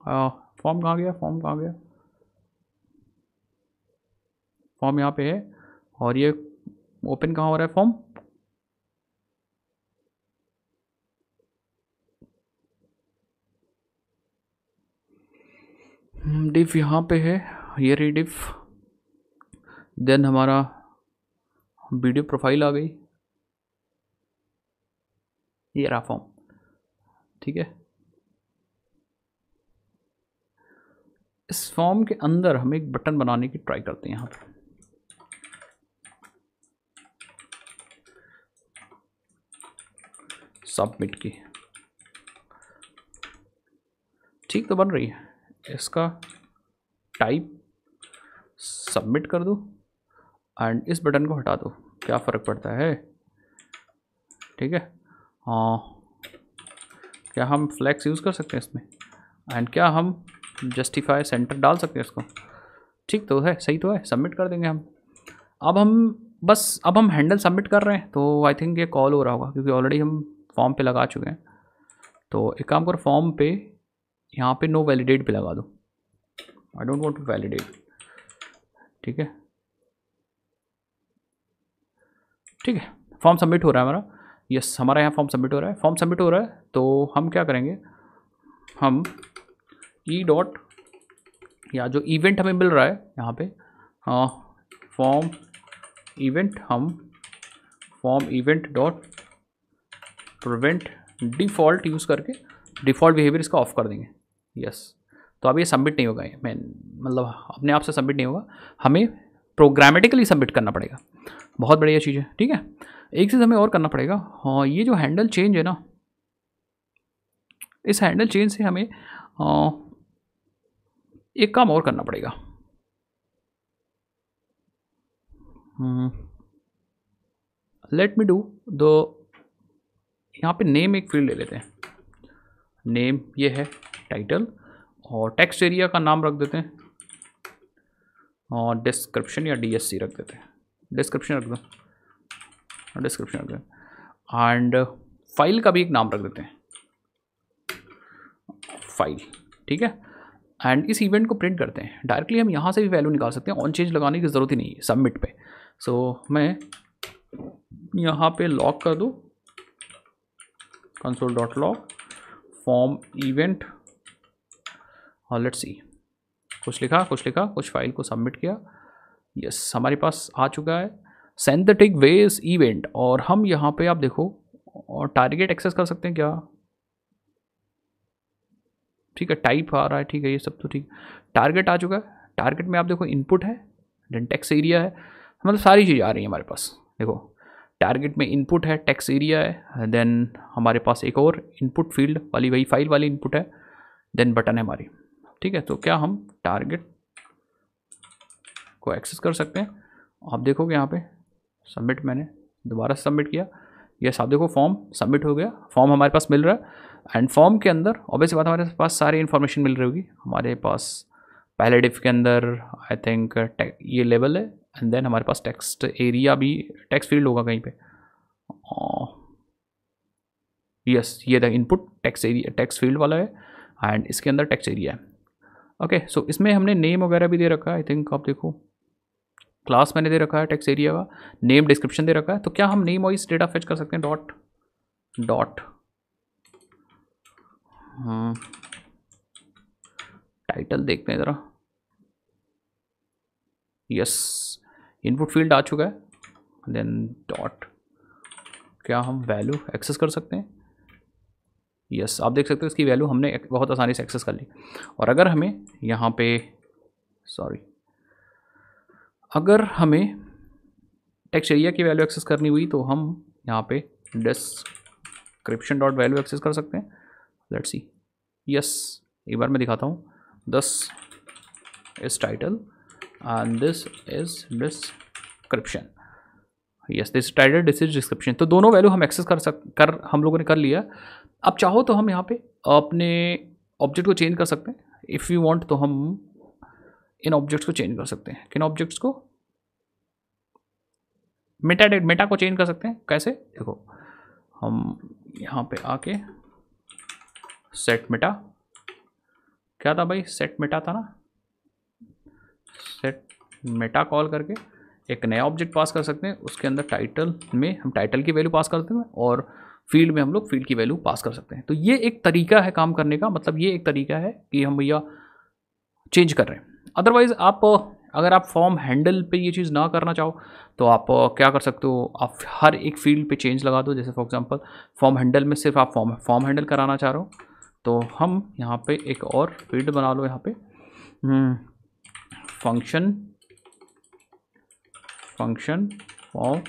फॉर्म कहाँ गया फॉर्म कहाँ गया फॉर्म यहाँ पे है और ये ओपन कहाँ हो रहा है फॉर्म डिफ यहाँ पे है ये रही डिफ देन हमारा वीडियो प्रोफाइल आ गई ये रहा फॉर्म ठीक है इस फॉर्म के अंदर हम एक बटन बनाने की ट्राई करते हैं यहाँ पर सबमिट की ठीक तो बन रही है इसका टाइप सबमिट कर दो एंड इस बटन को हटा दो क्या फ़र्क पड़ता है ठीक है हाँ क्या हम फ्लैक्स यूज़ कर सकते हैं इसमें एंड क्या हम जस्टिफाई सेंटर डाल सकते हैं इसको ठीक तो है सही तो है सबमिट कर देंगे हम अब हम बस अब हम हैंडल सबमिट कर रहे हैं तो आई थिंक ये कॉल हो रहा होगा क्योंकि ऑलरेडी हम फॉर्म पे लगा चुके हैं तो एक काम करो फॉर्म पे यहाँ पे नो वैलिडेट पे लगा दो I don't want to validate ठीक है ठीक है फॉर्म सबमिट हो रहा है हमारा यस हमारा यहाँ फॉर्म सबमिट हो रहा है फॉर्म सबमिट हो रहा है तो हम क्या करेंगे हम ई e डॉट या जो इवेंट हमें मिल रहा है यहाँ पे फॉर्म हाँ, इवेंट हम form event dot prevent default use करके डिफ़ॉल्ट बिहेवियर इसका ऑफ कर देंगे यस तो अब ये सबमिट नहीं होगा मैं मतलब अपने आप से सबमिट नहीं होगा हमें प्रोग्रामेटिकली सबमिट करना पड़ेगा बहुत बढ़िया चीज़ है ठीक है एक चीज़ हमें और करना पड़ेगा हाँ ये जो हैंडल चेंज है ना इस हैंडल चेंज से हमें आ, एक काम और करना पड़ेगा लेट मी डू द यहाँ पे नेम एक फील्ड ले लेते हैं नेम ये है टाइटल और टेक्स्ट एरिया का नाम रख देते हैं और डिस्क्रिप्शन या डीएससी रख देते हैं डिस्क्रिप्शन रख दो डिस्क्रिप्शन हाँ, रख दो एंड फाइल का भी एक नाम रख देते हैं फाइल ठीक है एंड इस इवेंट को प्रिंट करते हैं डायरेक्टली हम यहाँ से भी वैल्यू निकाल सकते हैं ऑन चेंज लगाने की ज़रूरत ही नहीं है सबमिट पे सो so, मैं यहाँ पे लॉक कर दूँ console dot log form event और लेट्स सी कुछ लिखा कुछ लिखा कुछ फाइल को सबमिट किया यस हमारे पास आ चुका है सेंथेटिक वेज इवेंट और हम यहाँ पे आप देखो और टारगेट एक्सेस कर सकते हैं क्या ठीक है टाइप आ रहा है ठीक है ये सब तो ठीक टारगेट आ चुका है टारगेट में आप देखो इनपुट है डेंटेक्स एरिया है मतलब सारी चीजें आ रही है हमारे पास देखो टारगेट में इनपुट है टैक्स एरिया है देन हमारे पास एक और इनपुट फील्ड वाली वही फाइल वाली इनपुट है देन बटन है हमारी ठीक है तो क्या हम टारगेट को एक्सेस कर सकते हैं आप देखोगे यहाँ पे सबमिट मैंने दोबारा सबमिट किया ये आप देखो फॉर्म सबमिट हो गया फॉर्म हमारे पास मिल रहा है एंड फॉर्म के अंदर ऑबियस बात हमारे पास सारी इन्फॉर्मेशन मिल रही होगी हमारे पास पहले डिफ के अंदर आई थिंक ये लेवल है एंड देन हमारे पास टेक्स्ट एरिया भी टेक्स्ट फील्ड होगा कहीं पे यस ये था input text area text field वाला है एंड इसके अंदर टेक्स्ट एरिया है ओके सो इसमें हमने नेम वगैरह भी दे रखा है आई थिंक आप देखो क्लास मैंने दे रखा है टेक्स्ट एरिया का नेम डिस्क्रिप्शन दे रखा है तो क्या हम नेम वाइज डेटा फेच कर सकते हैं डॉट डॉट टाइटल देखते हैं ज़रा यस इनपुट फील्ड आ चुका है देन डॉट क्या हम वैल्यू एक्सेस कर सकते हैं यस yes, आप देख सकते हो इसकी वैल्यू हमने बहुत आसानी से एक्सेस कर ली और अगर हमें यहाँ पे सॉरी अगर हमें टेक्स्ट एरिया की वैल्यू एक्सेस करनी हुई तो हम यहाँ पे डिस्क्रिप्शन डॉट वैल्यू एक्सेस कर सकते हैं लेट्स सी यस एक बार मैं दिखाता हूँ this is title and this is description यस दिस this is डिस्क्रिप्शन तो दोनों वैल्यू हम एक्सेस कर सक कर हम लोगों ने कर लिया अब चाहो तो हम यहाँ पे अपने ऑब्जेक्ट को चेंज कर सकते हैं इफ़ यू want तो हम इन ऑब्जेक्ट्स को चेंज कर सकते हैं किन ऑब्जेक्ट्स को मेटा डेट मेटा को चेंज कर सकते हैं कैसे देखो हम यहाँ पे आके सेट मेटा क्या था भाई सेट मेटा था ना सेट मेटा कॉल करके एक नया ऑब्जेक्ट पास कर सकते हैं उसके अंदर टाइटल में हम टाइटल की वैल्यू पास करते हैं और फील्ड में हम लोग फील्ड की वैल्यू पास कर सकते हैं तो ये एक तरीका है काम करने का मतलब ये एक तरीका है कि हम भैया चेंज कर रहे हैं अदरवाइज़ आप अगर आप फॉर्म हैंडल पे ये चीज़ ना करना चाहो तो आप क्या कर सकते हो आप हर एक फील्ड पे चेंज लगा दो जैसे फॉर एग्जांपल फॉर्म हैंडल में सिर्फ आप फॉर्म फॉर्म हैंडल कराना चाह रहे हो तो हम यहाँ पे एक और फील्ड बना लो यहाँ पे हम्म, function function of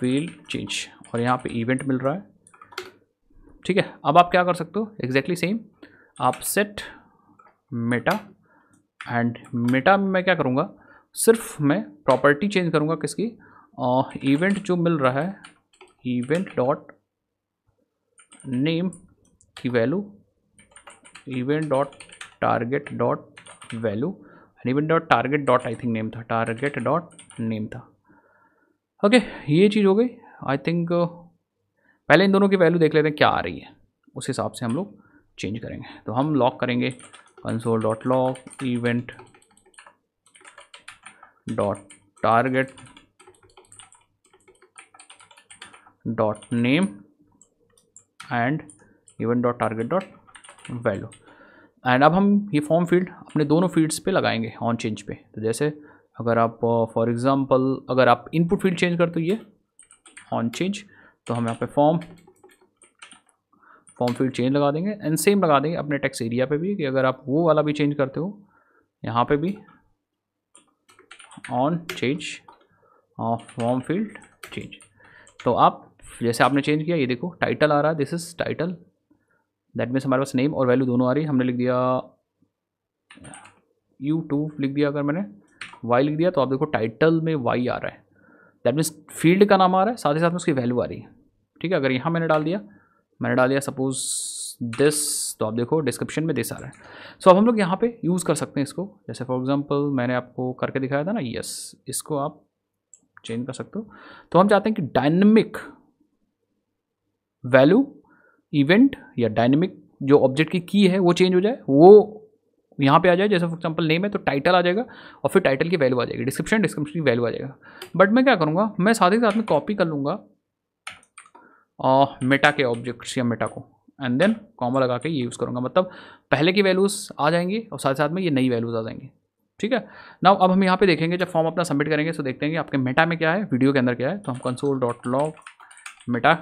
field change और यहाँ पे इवेंट मिल रहा है ठीक है अब आप क्या कर सकते हो exactly सेम आप सेट मेटा एंड मेटा में मैं क्या करूँगा सिर्फ मैं प्रॉपर्टी चेंज करूँगा किसकी इवेंट जो मिल रहा है event डॉट नेम की value event dot target dot value event dot target dot I think name था टारगेट डॉट नेम था ओके okay, ये चीज़ हो गई आई थिंक uh, पहले इन दोनों की वैल्यू देख लेते हैं क्या आ रही है उस हिसाब से हम लोग चेंज करेंगे तो हम लॉक करेंगे console dot log event dot target dot name and event dot target dot value and अब हम ये फॉर्म फील्ड अपने दोनों फील्ड्स पे लगाएंगे ऑन चेंज पे तो जैसे अगर आप फॉर uh, एग्जांपल अगर आप इनपुट फील्ड चेंज कर तो ये ऑन चेंज तो हम यहाँ पे फॉर्म फॉर्म फील्ड चेंज लगा देंगे एंड सेम लगा देंगे अपने टैक्स एरिया पे भी कि अगर आप वो वाला भी चेंज करते हो यहाँ पे भी on change form field change तो आप जैसे आपने चेंज किया ये देखो टाइटल आ रहा है this is title that means हमारे पास नेम और वैल्यू दोनों आ रही हमने लिख दिया यू टू लिख दिया अगर मैंने वाई लिख दिया तो आप देखो टाइटल में वाई आ रहा है दैट मीन्स फील्ड का नाम आ रहा है साथ ही साथ में उसकी वैल्यू आ रही है ठीक है अगर यहाँ मैंने डाल दिया मैंने डाल दिया सपोज़ दिस तो आप देखो डिस्क्रिप्शन में दिस आ रहा है सो so, अब हम लोग यहाँ पे यूज़ कर सकते हैं इसको जैसे फॉर एग्जांपल मैंने आपको करके दिखाया था ना यस इसको आप चेंज कर सकते हो तो हम चाहते हैं कि डायनमिक वैल्यू इवेंट या डायनेमिक जो ऑब्जेक्ट की की है वो चेंज हो जाए वो यहाँ पे आ जाए जैसे फॉर एग्जांपल नेम है तो टाइटल आ जाएगा और फिर टाइटल की वैल्यू आ जाएगी डिस्क्रिप्शन डिस्क्रिप्शन की वैल्यू आ जाएगा बट मैं क्या करूँगा मैं साथ ही साथ में कॉपी कर लूँगा मेटा के ऑब्जेक्ट्स या मेटा को एंड देन कॉमा लगा के ये यूज़ करूँगा मतलब पहले की वैल्यूज़ आ जाएंगी और साथ साथ में ये नई वैल्यूज़ आ जाएंगी ठीक है ना अब हम यहाँ पे देखेंगे जब फॉर्म अपना सबमिट करेंगे तो देखते हैं कि आपके मेटा में क्या है वीडियो के अंदर क्या है तो हम console dot log meta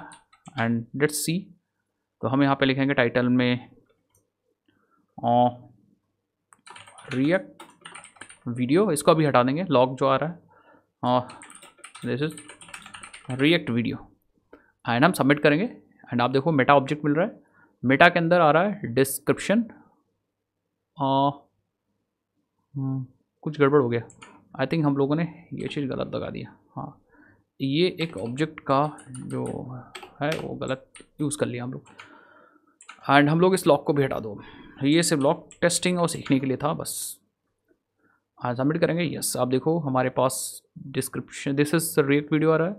and date see तो हम यहाँ पे लिखेंगे टाइटल में रिएक्ट वीडियो इसको अभी हटा देंगे लॉग जो आ रहा है this is react video and हम सबमिट करेंगे एंड आप देखो मेटा ऑब्जेक्ट मिल रहा है मेटा के अंदर आ रहा है डिस्क्रिप्शन हम्म, कुछ गड़बड़ हो गया आई थिंक हम लोगों ने ये चीज़ गलत लगा दिया हाँ ये एक ऑब्जेक्ट का जो है वो गलत यूज़ कर लिया हम लोग एंड हम लोग इस लॉक को भी हटा दो ये सिर्फ लॉक टेस्टिंग और सीखने के लिए था बस हाँ सबमिट करेंगे यस आप देखो हमारे पास description this is react video आ रहा है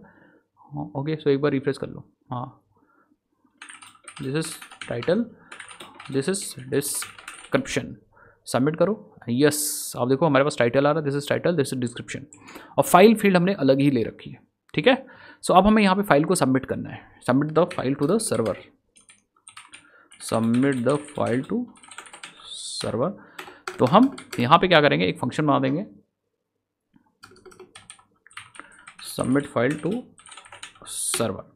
हाँ ओके सो एक बार रिफ्रेश कर लो हाँ this is title this is description submit करो यस yes, आप देखो हमारे पास टाइटल आ रहा है this is title this is description और फाइल फील्ड हमने अलग ही ले रखी है ठीक है सो so, अब हमें यहाँ पे फाइल को सबमिट करना है submit the file to the server submit the file to server तो हम यहां पे क्या करेंगे एक फंक्शन बना देंगे सबमिट फाइल टू सर्वर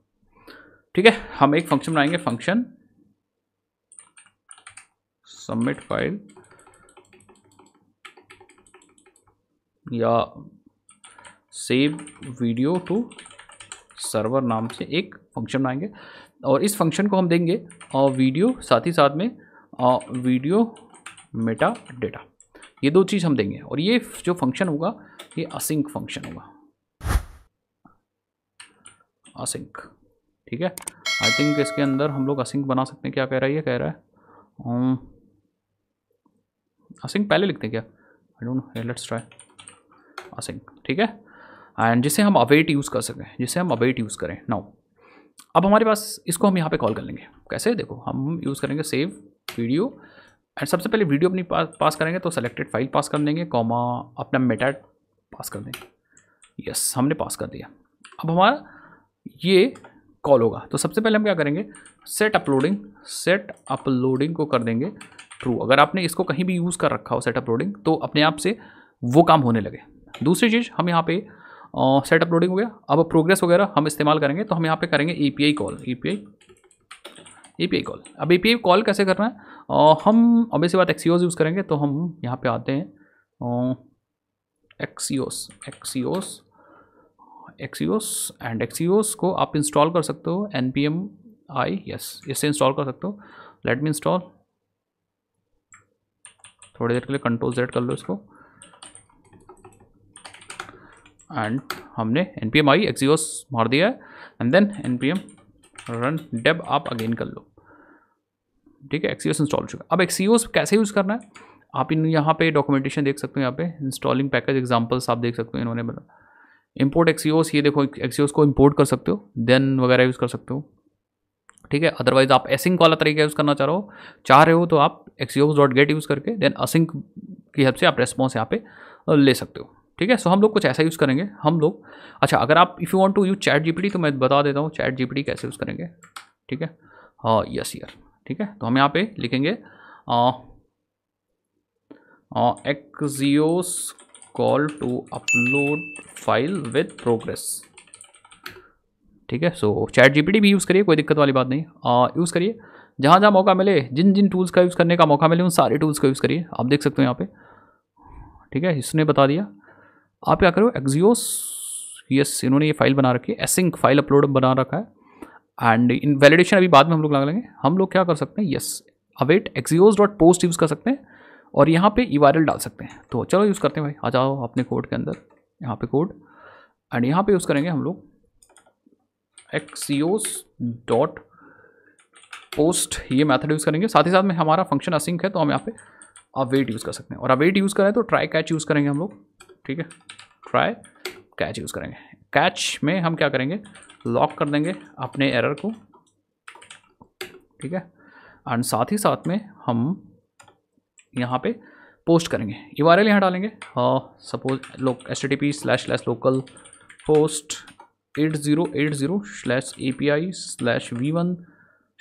ठीक है हम एक फंक्शन बनाएंगे फंक्शन सबमिट फाइल या सेव वीडियो टू सर्वर नाम से एक फंक्शन बनाएंगे और इस फंक्शन को हम देंगे और वीडियो साथ ही साथ में वीडियो मेटा डेटा ये दो चीज़ हम देंगे और ये जो फंक्शन होगा ये असिंक फंक्शन होगा असिंक ठीक है आई थिंक इसके अंदर हम लोग असिंक बना सकते हैं क्या कह रहा है ये कह रहा है असिंक um, पहले लिखते हैं क्या I don't let's try async ठीक है एंड जिसे हम अवेट यूज़ कर सकें जिसे हम अवेट यूज़ करें नाउ अब हमारे पास इसको हम यहाँ पे कॉल कर लेंगे कैसे देखो हम यूज़ करेंगे सेव वीडियो एंड सबसे पहले वीडियो अपनी पास पास करेंगे तो सेलेक्टेड फाइल पास कर देंगे कॉमा अपना मेटा पास कर देंगे यस हमने पास कर दिया अब हमारा ये कॉल होगा तो सबसे पहले हम क्या करेंगे सेट अपलोडिंग सेट अपलोडिंग को कर देंगे ट्रू अगर आपने इसको कहीं भी यूज़ कर रखा हो सेट अपलोडिंग तो अपने आप से वो काम होने लगे दूसरी चीज़ हम यहाँ पर सेट अपलोडिंग हो गया अब प्रोग्रेस वगैरह हम इस्तेमाल करेंगे तो हम यहाँ पे करेंगे ए कॉल ए ए कॉल अब ए कॉल कैसे करना है uh, हम अब इसी बात एक्सीओस यूज़ करेंगे तो हम यहाँ पे आते हैं एक्सीओस एक्सीओस एक्सीओस एंड एक्सीओस को आप इंस्टॉल कर सकते हो N P M I yes इससे इंस्टॉल कर सकते हो लेट मी इंस्टॉल थोड़ी देर के लिए कंट्रोल जेड कर लो इसको एंड हमने N P M I axios मार दिया है and then N P M run dev आप अगेन कर लो ठीक है एक्सीओस इंस्टॉल हो चुका अब एक्सीओस कैसे यूज़ करना है आप इन यहाँ पे डॉक्यूमेंटेशन देख सकते हो यहाँ पे इंस्टॉलिंग पैकेज एग्जांपल्स आप देख सकते हो इन्होंने बना इंपोर्ट एक्सीओस ये देखो एक्सीओस को इंपोर्ट कर सकते हो देन वगैरह यूज़ कर सकते हो ठीक है अदरवाइज आप एसिंक वाला तरीका यूज़ करना चाह रहे हो चाह रहे हो तो आप एक्सीओस डॉट गेट यूज़ करके देन असिंक की हेल्प से आप रेस्पॉन्स यहाँ पे ले सकते हो ठीक है सो हम लोग कुछ ऐसा यूज़ करेंगे हम लोग अच्छा अगर आप if you want to use chat GPT तो मैं बता देता हूँ चैट जीपीटी कैसे यूज़ करेंगे ठीक है हाँ यस यर ठीक है तो हम यहाँ पे लिखेंगे axios call to upload file with progress ठीक है सो चैट जीपीटी भी यूज़ करिए कोई दिक्कत वाली बात नहीं यूज़ करिए जहाँ जहाँ मौका मिले जिन जिन टूल्स का यूज़ करने का मौका मिले उन सारे टूल्स का यूज़ करिए आप देख सकते हो यहाँ पे ठीक है इसने बता दिया आप क्या करो एक्जियोस यस इन्होंने ये फाइल बना रखी है एसिंक फाइल अपलोड बना रखा है एंड इन वैलिडेशन अभी बाद में हम लोग लगा लेंगे हम लोग क्या कर सकते हैं yes await axios dot post use कर सकते हैं और यहाँ पे ई डाल सकते हैं तो चलो यूज़ करते हैं भाई आ जाओ अपने कोड के अंदर यहाँ पे कोड एंड यहाँ पे यूज़ करेंगे हम लोग एक्सियोस डॉट पोस्ट ये मेथड यूज़ करेंगे साथ ही साथ में हमारा फंक्शन असिंक है तो हम यहाँ पे अवेट यूज़ कर सकते हैं और अवेट यूज़ करें तो ट्राई कैच यूज़ करेंगे हम लोग ठीक है ट्राई कैच यूज़ करेंगे कैच में हम क्या करेंगे लॉक कर देंगे अपने एरर को ठीक है एंड साथ ही साथ में हम यहाँ पे पोस्ट करेंगे यू आर एल यहाँ डालेंगे suppose lock S T P slash slash local host eight zero eight zero slash A P I slash V one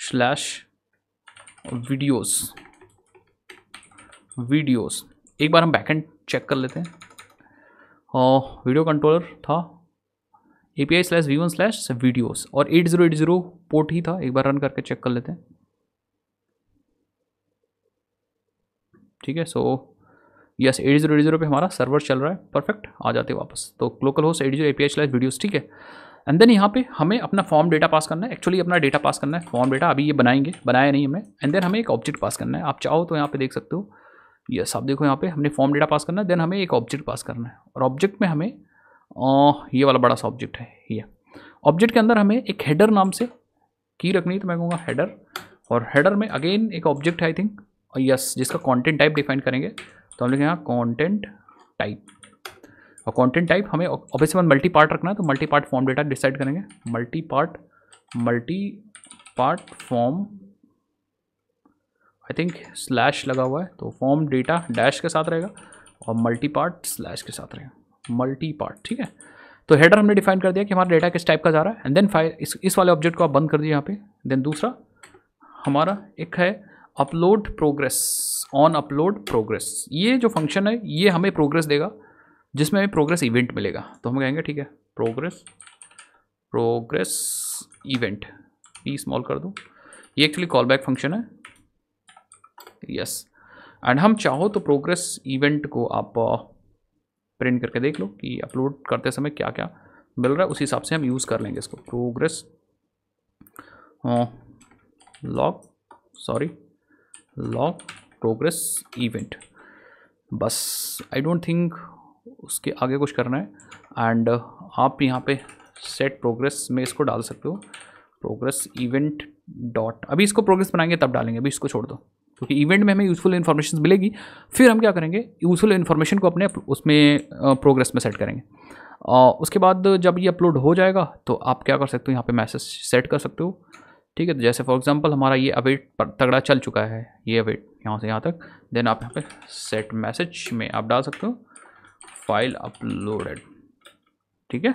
slash videos videos एक बार हम बैकेंड चेक कर लेते हैं वीडियो कंट्रोलर था A P I slash V one slash videos और eight zero eight zero port ही था एक बार रन करके चेक कर लेते हैं ठीक है so yes eight zero eight zero पर हमारा सर्वर चल रहा है परफेक्ट आ जाते वापस तो local host eight zero A P I slash videos ठीक है एंड देन यहाँ पे हमें अपना फॉर्म डेटा पास करना है एक्चुअली अपना डेटा पास करना है फॉर्म डेटा अभी ये बनाएंगे बनाया नहीं हमने एंड देन हमें एक ऑब्जेक्ट पास करना है आप चाहो तो यहाँ पे देख सकते हो यस आप देखो यहाँ पे हमने फॉर्म डेटा पास करना है देन हमें एक ऑब्जेक्ट पास करना है और ऑब्जेक्ट में हमें आ, ये वाला बड़ा सा ऑब्जेक्ट है ये ऑब्जेक्ट के अंदर हमें एक हेडर नाम से की रखनी है तो मैं कहूँगा हेडर और हेडर में अगेन एक ऑब्जेक्ट है आई थिंक और यस जिसका कॉन्टेंट टाइप डिफाइन करेंगे तो हम लिखेंगे कॉन्टेंट टाइप और कॉन्टेंट टाइप हमें ऑफिस में मल्टी पार्ट रखना है तो multipart form data decide करेंगे multipart multipart form I think slash लगा हुआ है तो फॉर्म डेटा डैश के साथ रहेगा और मल्टी पार्ट स्लैश के साथ रहेगा मल्टी पार्ट ठीक है तो हेडर हमने डिफाइन कर दिया कि हमारा डेटा किस टाइप का जा रहा है एंड देन फाइल इस वाले ऑब्जेक्ट को आप बंद कर दिए यहाँ पे देन दूसरा हमारा एक है upload progress on upload progress ये जो फंक्शन है ये हमें प्रोग्रेस देगा जिसमें हमें प्रोग्रेस इवेंट मिलेगा तो हम कहेंगे ठीक है progress progress event P small कर दो ये एक्चुअली कॉल बैक फंक्शन है यस एंड हम चाहो तो प्रोग्रेस इवेंट को आप प्रिंट uh, करके देख लो कि अपलोड करते समय क्या क्या मिल रहा है उसी हिसाब से हम यूज़ कर लेंगे इसको progress log sorry log progress event बस आई डोंट थिंक उसके आगे कुछ करना है एंड uh, आप यहाँ पे सेट प्रोग्रेस में इसको डाल सकते हो प्रोग्रेस इवेंट डॉट अभी इसको प्रोग्रेस बनाएंगे तब डालेंगे अभी इसको छोड़ दो क्योंकि तो इवेंट में हमें यूज़फुल इन्फॉर्मेशन मिलेगी फिर हम क्या करेंगे यूज़फुल इन्फॉर्मेशन को अपने उसमें प्रोग्रेस में सेट करेंगे उसके बाद जब ये अपलोड हो जाएगा तो आप क्या कर सकते हो यहाँ पे मैसेज सेट कर सकते हो ठीक है तो जैसे फॉर एग्जांपल हमारा ये अवेट तगड़ा चल चुका है ये अवेट यहाँ से यहाँ तक देन आप यहाँ पे सेट मैसेज में आप डाल सकते हो फाइल अपलोडेड ठीक है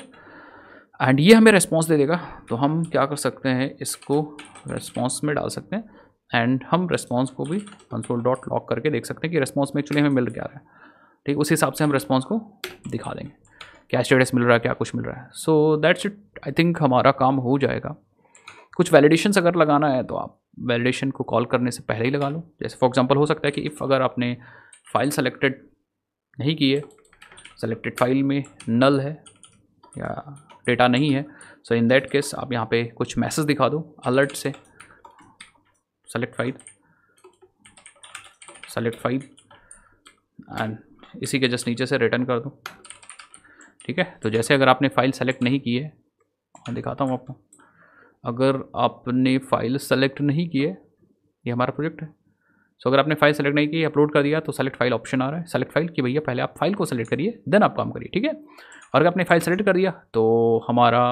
एंड ये हमें रेस्पॉन्स दे देगा तो हम क्या कर सकते हैं इसको रेस्पॉन्स में डाल सकते हैं एंड हम रिस्पॉन्स को भी कंसोल डॉट लॉक करके देख सकते हैं कि रिस्पॉन्स में एक्चुअली हमें मिल क्या रहा है ठीक उस हिसाब से हम रिस्पॉन्स को दिखा देंगे क्या स्टेटस मिल रहा है क्या कुछ मिल रहा है so that's it I think हमारा काम हो जाएगा कुछ वैलिडेशंस अगर लगाना है तो आप वैलिडेशन को कॉल करने से पहले ही लगा लो जैसे फॉर एग्जांपल हो सकता है कि इफ़ अगर आपने फाइल सेलेक्टेड नहीं की है सेलेक्टेड फाइल में नल है या डेटा नहीं है सो इन दैट केस आप यहाँ पे कुछ मैसेज दिखा दो अलर्ट से select five select five and इसी के जस्ट नीचे से रिटर्न कर दो ठीक है तो जैसे अगर आपने फ़ाइल सेलेक्ट नहीं की है दिखाता हूँ आपको अगर आपने फ़ाइल सेलेक्ट नहीं की है ये हमारा प्रोजेक्ट है सो अगर आपने फाइल सेलेक्ट नहीं की अपलोड कर दिया तो सेलेक्ट फाइल ऑप्शन आ रहा है सेलेक्ट फाइल कि भैया पहले आप फाइल को सेलेक्ट करिए देन आप काम करिए ठीक है और अगर आपने फाइल सेलेक्ट कर दिया तो हमारा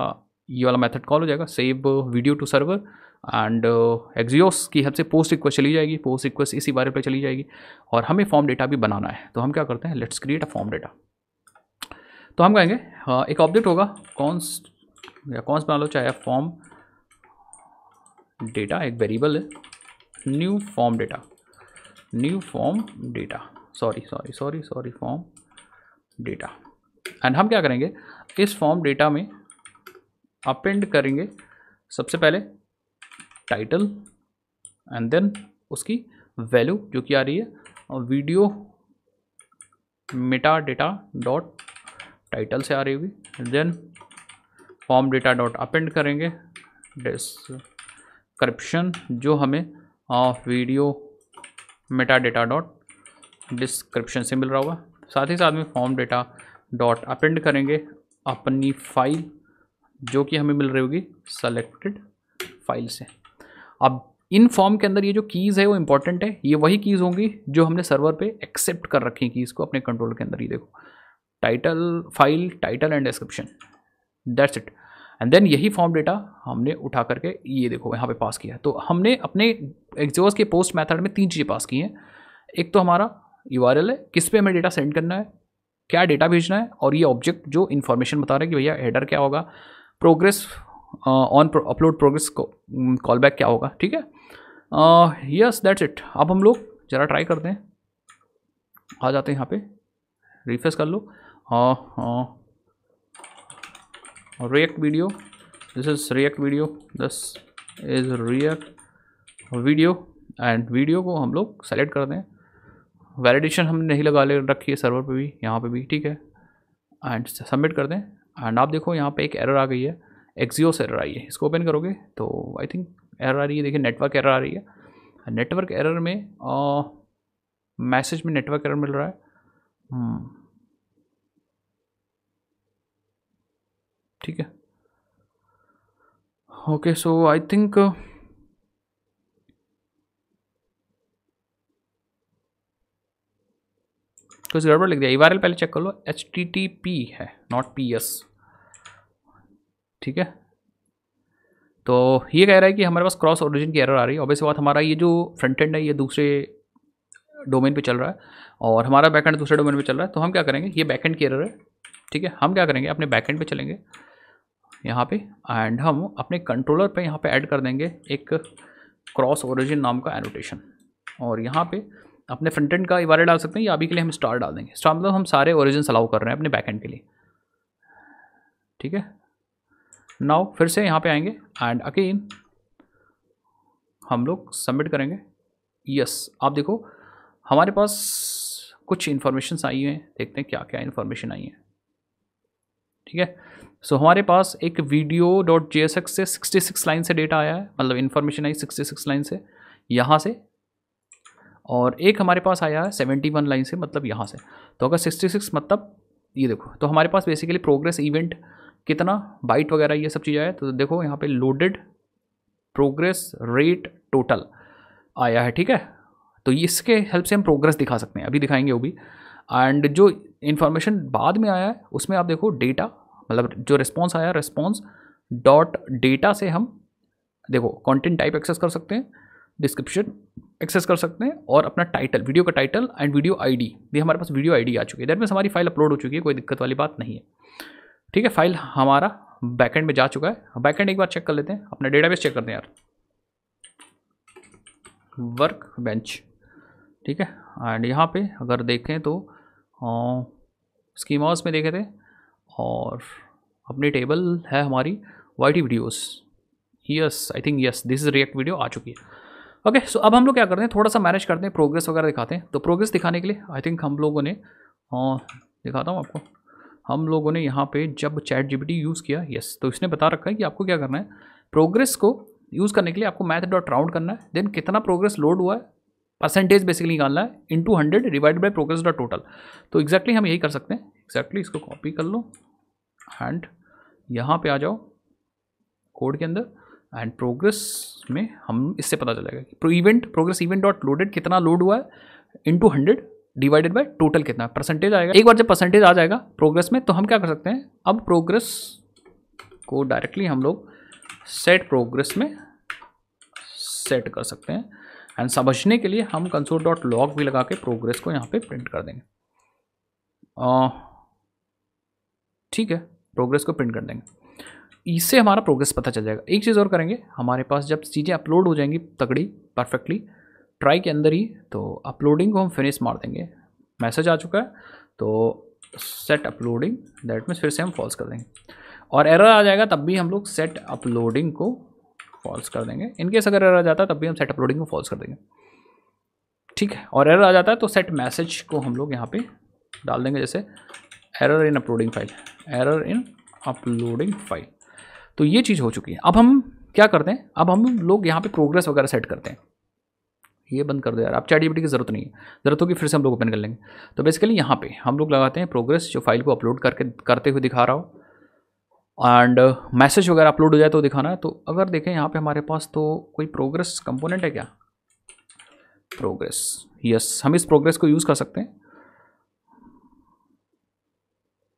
ये वाला मेथड कॉल हो जाएगा save video to server and axios uh, की हद से पोस्ट रिक्वेस्ट चली जाएगी पोस्ट रिक्वेस्ट इसी बारे पर चली जाएगी और हमें फॉर्म डेटा भी बनाना है तो हम क्या करते हैं let's create a form data तो हम कहेंगे हाँ, एक ऑब्जेक्ट होगा कॉन्स या कॉन्स बना लो चाहे फॉर्म डेटा एक वेरिएबल है new form data new form data sorry sorry sorry sorry form data and हम क्या करेंगे इस फॉर्म डेटा में अपेंड करेंगे सबसे पहले टाइटल एंड देन उसकी वैल्यू जो कि आ रही है video metadata dot title से आ रही हुई then form data dot append करेंगे डिस्क्रिप्शन जो हमें video metadata dot description से मिल रहा होगा साथ ही साथ में फॉर्म डेटा डॉट अपेंड करेंगे अपनी फाइल जो कि हमें मिल रही होगी सेलेक्टेड फाइल से अब इन फॉर्म के अंदर ये जो कीज़ है वो इंपॉर्टेंट है ये वही कीज़ होंगी जो हमने सर्वर पे एक्सेप्ट कर रखी है कीज़ को अपने कंट्रोल के अंदर ही देखो title file title and description that's it and then यही फॉर्म डेटा हमने उठा करके ये देखो यहाँ पे पास किया तो हमने अपने एग्जोस के पोस्ट मैथड में तीन चीज़ें पास की हैं एक तो हमारा यू है किस पे हमें डेटा सेंड करना है क्या डेटा भेजना है और ये ऑब्जेक्ट जो इन्फॉर्मेशन बता रहे हैं कि भैया हेडर क्या होगा progress on upload progress callback क्या होगा ठीक है यस दैट्स इट अब हम लोग ज़रा ट्राई करते हैं आ जाते हैं यहाँ पे रिफ्रेश कर लो react video this is react video this is react video and video को हम लोग सेलेक्ट कर दें वैलिडेशन हमने नहीं लगा ले रखी है सर्वर पे भी यहाँ पे भी ठीक है एंड सबमिट कर दें एंड आप देखो यहाँ पे एक एरर आ गई है एक्जियोस एरर आई है इसको ओपन करोगे तो आई थिंक एरर आ रही है देखिए नेटवर्क एरर आ रही है नेटवर्क एरर में मैसेज में नेटवर्क एरर मिल रहा है हम्म। ठीक है ओके सो आई थिंक कुछ गड़बड़ लग गया ई पहले चेक कर लो एच टी टी पी है नॉट पी एस ठीक है तो ये कह रहा है कि हमारे पास क्रॉस ओरिजिन की एरर आ रही है ऑब्वियस बात हमारा ये जो फ्रंट एंड है ये दूसरे डोमेन पे चल रहा है और हमारा बैकेंड दूसरे डोमेन पे चल रहा है तो हम क्या करेंगे ये बैकेंड की एरर है ठीक है हम क्या करेंगे अपने बैकेंड पे चलेंगे यहाँ पे एंड हम अपने कंट्रोलर पे यहाँ पे ऐड कर देंगे एक क्रॉस ओरिजिन नाम का एनोटेशन और यहाँ पर अपने फ्रंट एंड का इबारे डाल सकते हैं या अभी के लिए हम स्टार डाल देंगे स्टार मतलब हम सारे ओरिजिन अलाउ कर रहे हैं अपने बैकेंड के लिए ठीक है नाउ फिर से यहाँ पे आएंगे एंड अगेन हम लोग सबमिट करेंगे यस yes, आप देखो हमारे पास कुछ इन्फॉर्मेशन आई हैं देखते हैं क्या क्या इन्फॉर्मेशन आई है ठीक है सो so, हमारे पास एक video dot J S X से सिक्सटी सिक्स लाइन से डेटा आया है मतलब इन्फॉर्मेशन आई सिक्सटी सिक्स लाइन से यहाँ से और एक हमारे पास आया है सेवेंटी वन लाइन से मतलब यहाँ से तो अगर सिक्सटी सिक्स मतलब ये देखो तो हमारे पास बेसिकली प्रोग्रेस इवेंट कितना बाइट वगैरह ये सब चीज़ आया तो देखो यहाँ पे लोडेड प्रोग्रेस रेट टोटल आया है ठीक है तो इसके हेल्प से हम प्रोग्रेस दिखा सकते हैं अभी दिखाएंगे वो भी एंड जो इन्फॉर्मेशन बाद में आया है उसमें आप देखो डेटा मतलब जो रिस्पॉन्स आया रिस्पॉन्स डॉट डेटा से हम देखो कॉन्टेंट टाइप एक्सेस कर सकते हैं डिस्क्रिप्शन एक्सेस कर सकते हैं और अपना टाइटल वीडियो का टाइटल एंड वीडियो आईडी भी हमारे पास वीडियो आईडी आ चुकी है दैट मीन्स हमारी फाइल अपलोड हो चुकी है कोई दिक्कत वाली बात नहीं है ठीक है फाइल हमारा बैकेंड में जा चुका है बैकेंड एक बार चेक कर लेते हैं अपना डेटाबेस चेक करते हैं यार वर्क बेंच ठीक है एंड यहाँ पे अगर देखें तो स्कीमाउस में देखे थे और अपनी टेबल है हमारी Y T videos yes I think yes this is react video आ चुकी है ओके okay, सो so अब हम लोग क्या करते हैं थोड़ा सा मैनेज करते हैं प्रोग्रेस वगैरह दिखाते हैं तो प्रोग्रेस दिखाने के लिए आई थिंक हम लोगों ने आ, दिखाता हूँ आपको हम लोगों ने यहाँ पे जब चैट जीपीटी यूज़ किया यस तो इसने बता रखा है कि आपको क्या करना है प्रोग्रेस को यूज़ करने के लिए आपको मैथ डॉट राउंड करना है देन कितना प्रोग्रेस लोड हुआ है परसेंटेज बेसिकली निकालना है into hundred divide by progress dot total तो एक्जैक्टली exactly हम यही कर सकते हैं एक्जैक्टली exactly इसको कॉपी कर लो एंड यहाँ पे आ जाओ कोड के अंदर एंड प्रोग्रेस में हम इससे पता चलेगा कि event progress event dot loaded कितना लोड हुआ है into hundred divided by total कितना परसेंटेज आएगा एक बार जब परसेंटेज आ जाएगा प्रोग्रेस में तो हम क्या कर सकते हैं अब प्रोग्रेस को डायरेक्टली हम लोग सेट प्रोग्रेस में सेट कर सकते हैं एंड समझने के लिए हम कंसोल डॉट लॉग भी लगा के प्रोग्रेस को यहाँ पे प्रिंट कर देंगे ठीक है प्रोग्रेस को प्रिंट कर देंगे इससे हमारा प्रोग्रेस पता चल जाएगा एक चीज़ और करेंगे हमारे पास जब चीज़ें अपलोड हो जाएंगी तगड़ी परफेक्टली ट्राई के अंदर ही तो अपलोडिंग को हम फिनिश मार देंगे मैसेज आ चुका है तो सेट अपलोडिंग दैट मीन्स फिर से हम फॉल्स कर देंगे और एरर आ जाएगा तब भी हम लोग सेट अपलोडिंग को फॉल्स कर देंगे इनकेस अगर एरर आ जाता है तब भी हम सेट अपलोडिंग को फॉल्स कर देंगे ठीक है और एरर आ जाता है तो सेट मैसेज को हम लोग यहाँ पे डाल देंगे जैसे error in uploading file error in uploading file तो ये चीज़ हो चुकी है अब हम क्या करते हैं अब हम लोग यहाँ पे प्रोग्रेस वगैरह सेट करते हैं ये बंद कर दो यार आप चैट जीपीटी की ज़रूरत नहीं है ज़रूरत होगी फिर से हम लोग ओपन कर लेंगे तो बेसिकली यहाँ पे हम लोग लगाते हैं प्रोग्रेस जो फाइल को अपलोड करके करते हुए दिखा रहा हो एंड मैसेज वगैरह अपलोड हो जाए तो दिखाना है तो अगर देखें यहाँ पर हमारे पास तो कोई प्रोग्रेस कंपोनेंट है क्या प्रोग्रेस यस हम इस प्रोग्रेस को यूज़ कर सकते हैं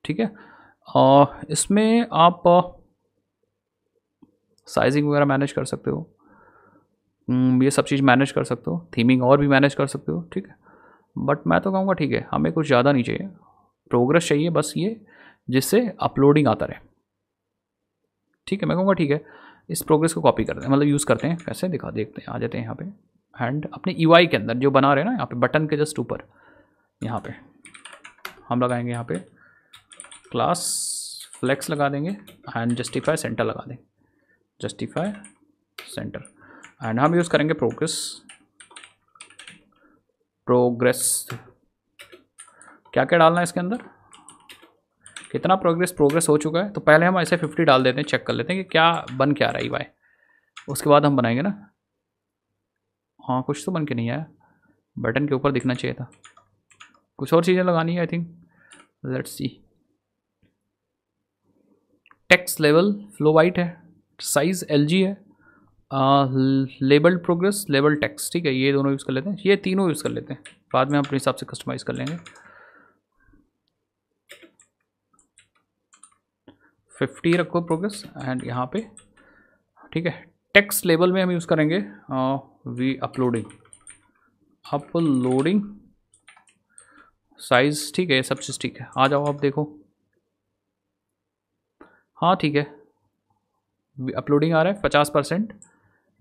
ठीक है uh, इसमें आप साइजिंग uh, वगैरह मैनेज कर सकते हो हम्म, ये सब चीज़ मैनेज कर सकते हो थीमिंग और भी मैनेज कर सकते हो ठीक है बट मैं तो कहूँगा ठीक है हमें कुछ ज़्यादा नहीं चाहिए प्रोग्रेस चाहिए बस ये जिससे अपलोडिंग आता रहे ठीक है मैं कहूँगा ठीक है इस प्रोग्रेस को कॉपी मतलब करते हैं मतलब यूज़ करते हैं कैसे दिखा देखते हैं आ जाते हैं यहाँ पे एंड अपने यू के अंदर जो बना रहे हैं ना यहाँ पे बटन के जस्ट ऊपर यहाँ पे हम लगाएंगे यहाँ पे क्लास फ्लेक्स लगा देंगे एंड जस्टिफाई सेंटर लगा देंगे जस्टिफाई सेंटर एंड हम यूज़ करेंगे प्रोग्रेस प्रोग्रेस क्या क्या डालना है इसके अंदर कितना प्रोग्रेस प्रोग्रेस हो चुका है तो पहले हम ऐसे फिफ्टी डाल देते हैं चेक कर लेते हैं कि क्या बन के आ रहा है वाई उसके बाद हम बनाएंगे ना हाँ कुछ तो बन के नहीं आया बटन के ऊपर दिखना चाहिए था कुछ और चीज़ें लगानी है I think let's see text level flow white है साइज़ एल है लेबल प्रोग्रेस लेबल टेक्स ठीक है ये दोनों यूज़ कर लेते हैं ये तीनों यूज़ कर लेते हैं बाद में हम अपने हिसाब से कस्टमाइज़ कर लेंगे फिफ्टी रखो प्रोग्रेस एंड यहाँ पे ठीक है टेक्स लेबल में हम यूज़ करेंगे वी अपलोडिंग अपलोडिंग साइज़ ठीक है सब चीज़ ठीक है आ जाओ आप देखो हाँ ठीक है अपलोडिंग आ रहा है पचास परसेंट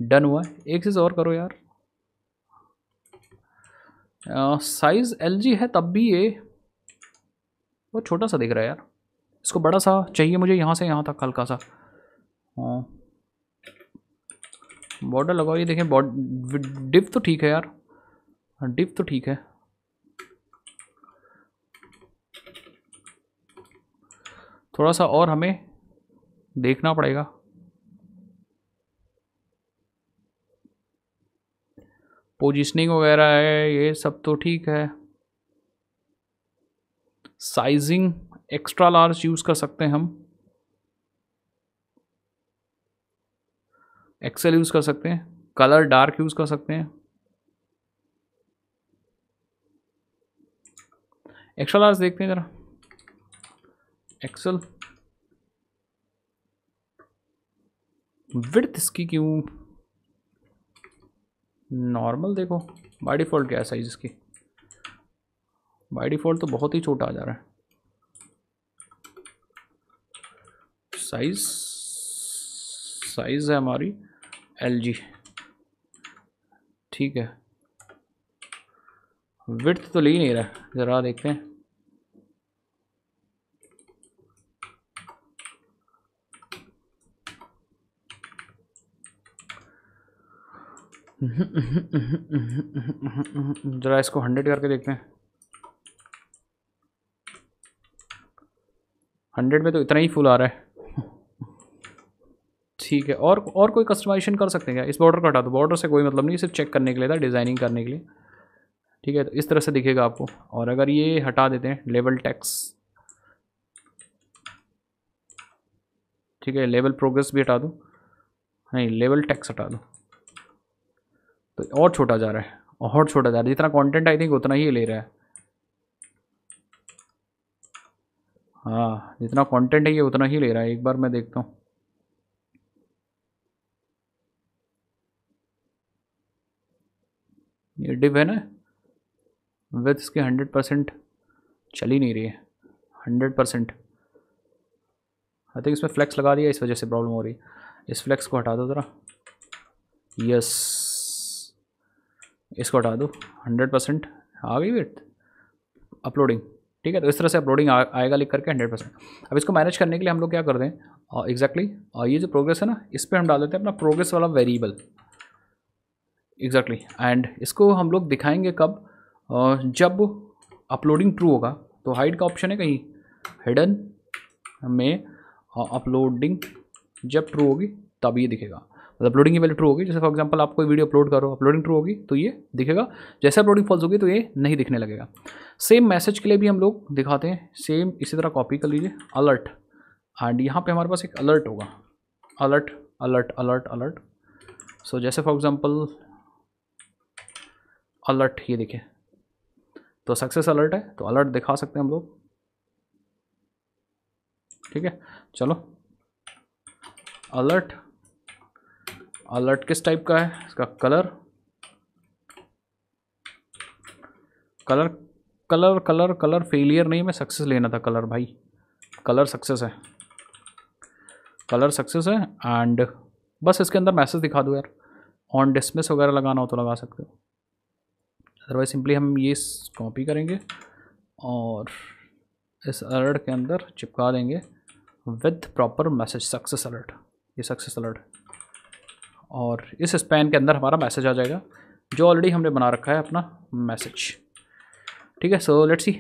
डन हुआ एक चीज़ और करो यार साइज़ एल जी है तब भी ये बहुत छोटा सा दिख रहा है यार इसको बड़ा सा चाहिए मुझे यहाँ से यहाँ तक हल्का सा बॉर्डर लगाओ ये देखें डिप तो ठीक है यार डिप हाँ, तो ठीक है थोड़ा सा और हमें देखना पड़ेगा पोजिशनिंग वगैरह है ये सब तो ठीक है साइजिंग एक्स्ट्रा लार्ज यूज़ कर सकते हैं हम एक्सेल यूज़ कर सकते हैं कलर डार्क यूज़ कर सकते हैं एक्स्ट्रा लार्ज देखते हैं ज़रा एक्सेल विड्थ इसकी क्यों नॉर्मल देखो बाई डिफ़ॉल्ट क्या है साइज़ इसकी बाई डिफ़ॉल्ट तो बहुत ही छोटा आ जा रहा है साइज़ साइज़ है हमारी एल जी ठीक है विथ तो ले ही नहीं रहा ज़रा देखते हैं ज़रा इसको हंड्रेड करके देखते हैं हंड्रेड में तो इतना ही फुल आ रहा है ठीक है और और कोई कस्टमाइजेशन कर सकते हैं क्या इस बॉर्डर को हटा दो बॉर्डर से कोई मतलब नहीं सिर्फ चेक करने के लिए था डिज़ाइनिंग करने के लिए ठीक है तो इस तरह से दिखेगा आपको और अगर ये हटा देते हैं लेवल टैक्स ठीक है लेवल प्रोग्रेस भी हटा दो नहीं लेवल टैक्स हटा दो तो और छोटा जा रहा है और छोटा जा रहा है जितना कंटेंट आई थिंक उतना ही ले रहा है हाँ जितना कंटेंट है ये उतना ही ले रहा है एक बार मैं देखता हूँ ये डिप है ना विथ इसके हंड्रेड परसेंट चल ही नहीं रही है हंड्रेड परसेंट आई थिंक इसमें फ्लैक्स लगा दिया इस वजह से प्रॉब्लम हो रही है इस फ्लैक्स को हटा दो ज़रा यस इसको हटा दो हंड्रेड परसेंट आ गई विथ अपलोडिंग ठीक है तो इस तरह से अपलोडिंग आएगा लिख करके हंड्रेड परसेंट अब इसको मैनेज करने के लिए हम लोग क्या कर दें एग्जैक्टली ये जो प्रोग्रेस है ना इस पर हम डाल देते हैं अपना प्रोग्रेस वाला वेरिएबल एग्जैक्टली एंड इसको हम लोग दिखाएंगे कब uh, जब अपलोडिंग ट्रू होगा तो हाइड का ऑप्शन है कहीं हिडन में अपलोडिंग जब ट्रू होगी तब ये दिखेगा अपलोडिंग की वैल्यू ट्रू होगी जैसे फॉर एग्जाम्पल आप कोई वीडियो अपलोड करो अपलोडिंग ट्रू होगी तो ये दिखेगा जैसे अपलोडिंग फॉल्स होगी तो ये नहीं दिखने लगेगा सेम मैसेज के लिए भी हम लोग दिखाते हैं सेम इसी तरह कॉपी कर लीजिए अलर्ट एंड यहाँ पर हमारे पास एक अलर्ट होगा alert alert alert alert so so, जैसे फॉर एग्जाम्पल अलर्ट ये देखें तो सक्सेस अलर्ट है तो अलर्ट दिखा सकते हैं हम लोग ठीक है चलो अलर्ट अलर्ट किस टाइप का है इसका colour colour colour colour colour failure नहीं मैं सक्सेस लेना था कलर भाई कलर सक्सेस है कलर सक्सेस है एंड बस इसके अंदर मैसेज दिखा दो यार ऑन डिसमिस वगैरह लगाना हो तो लगा सकते हो अदरवाइज सिंपली हम ये कॉपी करेंगे और इस अलर्ट के अंदर चिपका देंगे with proper message success alert ये सक्सेस अलर्ट और इस स्पैन के अंदर हमारा मैसेज आ जाएगा जो ऑलरेडी हमने बना रखा है अपना मैसेज ठीक है सो लेट्स सी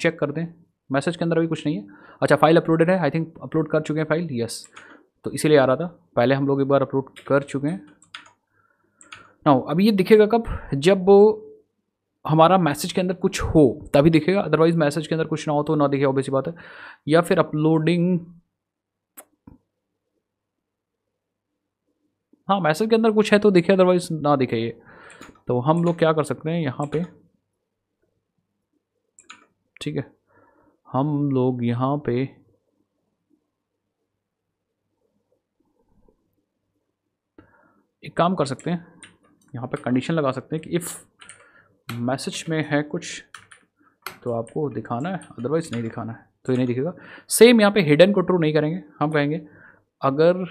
चेक कर दें मैसेज के अंदर अभी कुछ नहीं है अच्छा फाइल अपलोडेड है आई थिंक अपलोड कर चुके हैं फाइल यस तो इसीलिए आ रहा था पहले हम लोग एक बार अपलोड कर चुके हैं ना अभी ये दिखेगा कब जब हमारा मैसेज के अंदर कुछ हो तभी दिखेगा अदरवाइज मैसेज के अंदर कुछ ना हो तो ना दिखे ऑब्वियसली बात है या फिर अपलोडिंग हाँ मैसेज के अंदर कुछ है तो दिखे अदरवाइज ना दिखे ये तो हम लोग क्या कर सकते हैं यहाँ पे ठीक है हम लोग यहाँ पे एक काम कर सकते हैं यहाँ पे कंडीशन लगा सकते हैं कि इफ़ मैसेज में है कुछ तो आपको दिखाना है अदरवाइज़ नहीं दिखाना है तो ये नहीं दिखेगा सेम यहाँ पे हिडन को ट्रू नहीं करेंगे हम कहेंगे अगर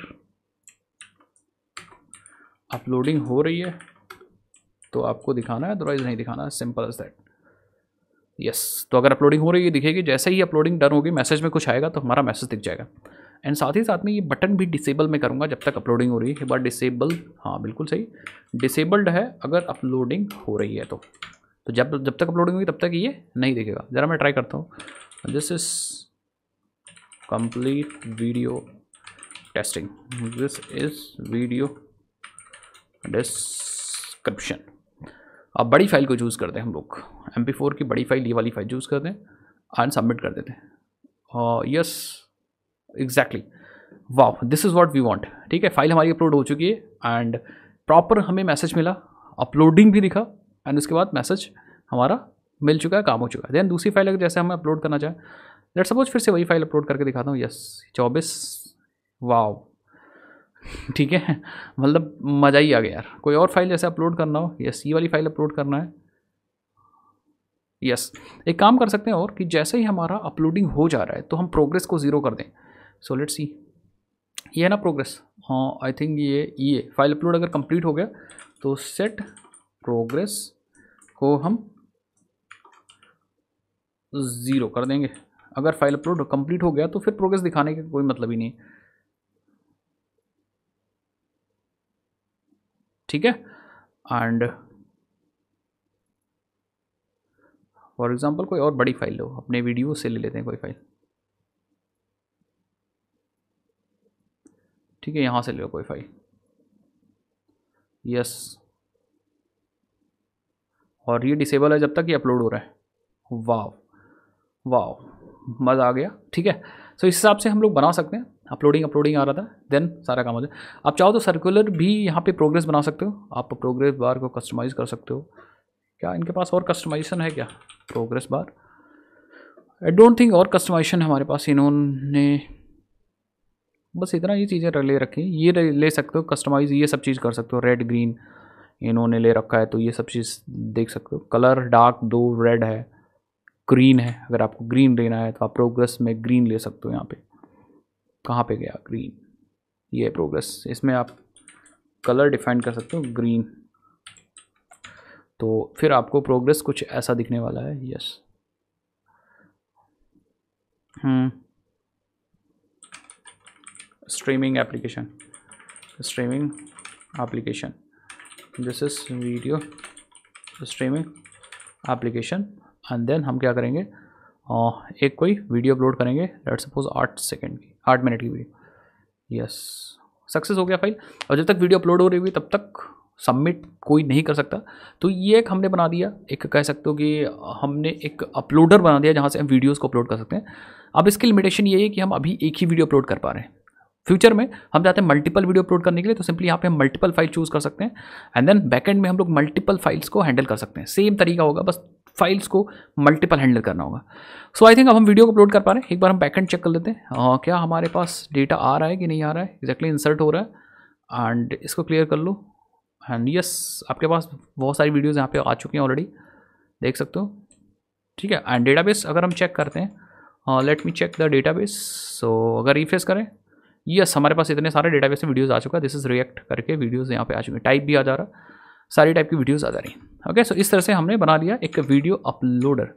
अपलोडिंग हो रही है तो आपको दिखाना है अदरवाइज़ नहीं दिखाना सिंपल एज दैट यस तो अगर अपलोडिंग हो रही है दिखेगी जैसे ही अपलोडिंग डन होगी मैसेज में कुछ आएगा तो हमारा मैसेज दिख जाएगा एंड साथ ही साथ में ये बटन भी डिसेबल में करूँगा जब तक अपलोडिंग हो रही है बट बार डिसेबल हाँ बिल्कुल सही डिसेबल्ड है अगर अपलोडिंग हो रही है तो तो जब जब तक अपलोडिंग होगी तब तक ये नहीं दिखेगा ज़रा मैं ट्राई करता हूँ this is complete video testing this is video description अब बड़ी फाइल को चूज़ करते हैं हम लोग एम पी फोर की बड़ी फाइल ये वाली फाइल चूज़ करते हैं एंड सबमिट कर देते हैं यस एग्जैक्टली वाह this is what we want ठीक है फाइल हमारी अपलोड हो चुकी है एंड प्रॉपर हमें मैसेज मिला अपलोडिंग भी दिखा एंड उसके बाद मैसेज हमारा मिल चुका है काम हो चुका है देन दूसरी फाइल अगर जैसे हमें अपलोड करना चाहें लेट सपोज फिर से वही फाइल अपलोड करके दिखाता हूँ यस चौबीस वाह ठीक है मतलब मज़ा ही आ गया यार कोई और फाइल जैसे अपलोड करना हो यस सी वाली फाइल अपलोड करना है यस एक काम कर सकते हैं और कि जैसे ही हमारा अपलोडिंग हो जा रहा है तो हम प्रोग्रेस को ज़ीरो कर दें सो लेट्स सी ये है ना प्रोग्रेस हाँ आई थिंक ये ये फाइल अपलोड अगर कंप्लीट हो गया तो सेट प्रोग्रेस को हम ज़ीरो कर देंगे अगर फाइल अपलोड कंप्लीट हो गया तो फिर प्रोग्रेस दिखाने का कोई मतलब ही नहीं ठीक है एंड फॉर एग्जांपल कोई और बड़ी फाइल लो अपने वीडियो से ले लेते हैं कोई फाइल ठीक है यहां से ले लो कोई फाइल यस और ये डिसेबल है जब तक ये अपलोड हो रहा है वाव वाव मज़ा आ गया ठीक है सो इस हिसाब से हम लोग बना सकते हैं अपलोडिंग अपलोडिंग आ रहा था देन सारा काम हो जाए आप चाहो तो सर्कुलर भी यहाँ पे प्रोग्रेस बना सकते हो आप प्रोग्रेस बार को कस्टमाइज़ कर सकते हो क्या इनके पास और कस्टमाइजेशन है क्या progress bar I don't think और कस्टमाइजेशन हमारे पास इन्होंने बस इतना ही चीज़ें ले रखी ये ले सकते हो कस्टमाइज़ ये सब चीज़ कर सकते हो रेड ग्रीन इन्होंने ले रखा है तो ये सब चीज़ देख सकते हो कलर डार्क दो रेड है ग्रीन है अगर आपको ग्रीन लेना है तो आप प्रोग्रेस में ग्रीन ले सकते हो यहाँ पे कहाँ पे गया ग्रीन ये प्रोग्रेस इसमें आप कलर डिफाइन कर सकते हो ग्रीन तो फिर आपको प्रोग्रेस कुछ ऐसा दिखने वाला है yes streaming application streaming application this is video streaming application and then हम क्या करेंगे एक कोई वीडियो अपलोड करेंगे लेट सपोज आठ सेकेंड की आठ मिनट की वीडियो यस सक्सेस हो गया फाइल और जब तक वीडियो अपलोड हो रही हुई तब तक सबमिट कोई नहीं कर सकता तो ये एक हमने बना दिया एक कह सकते हो कि हमने एक अपलोडर बना दिया जहाँ से हम वीडियोस को अपलोड कर सकते हैं अब इसकी लिमिटेशन ये है कि हम अभी एक ही वीडियो अपलोड कर पा रहे हैं फ्यूचर में हम चाहते हैं मल्टीपल वीडियो अपलोड करने के लिए तो सिंपली यहाँ पे हम मल्टीपल फाइल चूज़ कर सकते हैं एंड देन बैकेंड में हम लोग मल्टीपल फाइल्स को हैंडल कर सकते हैं सेम तरीका होगा बस फाइल्स को मल्टीपल हैंडल करना होगा सो आई थिंक अब हम वीडियो को अपलोड कर पा रहे हैं एक बार हम बैकेंड चेक कर लेते हैं आ, क्या हमारे पास डेटा आ रहा है कि नहीं आ रहा है एग्जैक्टली exactly इंसर्ट हो रहा है एंड इसको क्लियर कर लो एंड यस आपके पास बहुत सारी वीडियोज़ यहाँ पे आ चुकी हैं ऑलरेडी देख सकते हो ठीक है एंड डेटाबेस अगर हम चेक करते हैं let me check the database so अगर रिफ्रेस करें यस हमारे पास इतने सारे डेटाबेस में वीडियोज़ आ चुका है दिस इज़ रिएक्ट करके वीडियोज़ यहाँ पे आ चुके हैं टाइप भी आ जा रहा है सारी टाइप की वीडियोज़ आ जा रही हैं ओके सो इस तरह से हमने बना लिया एक वीडियो अपलोडर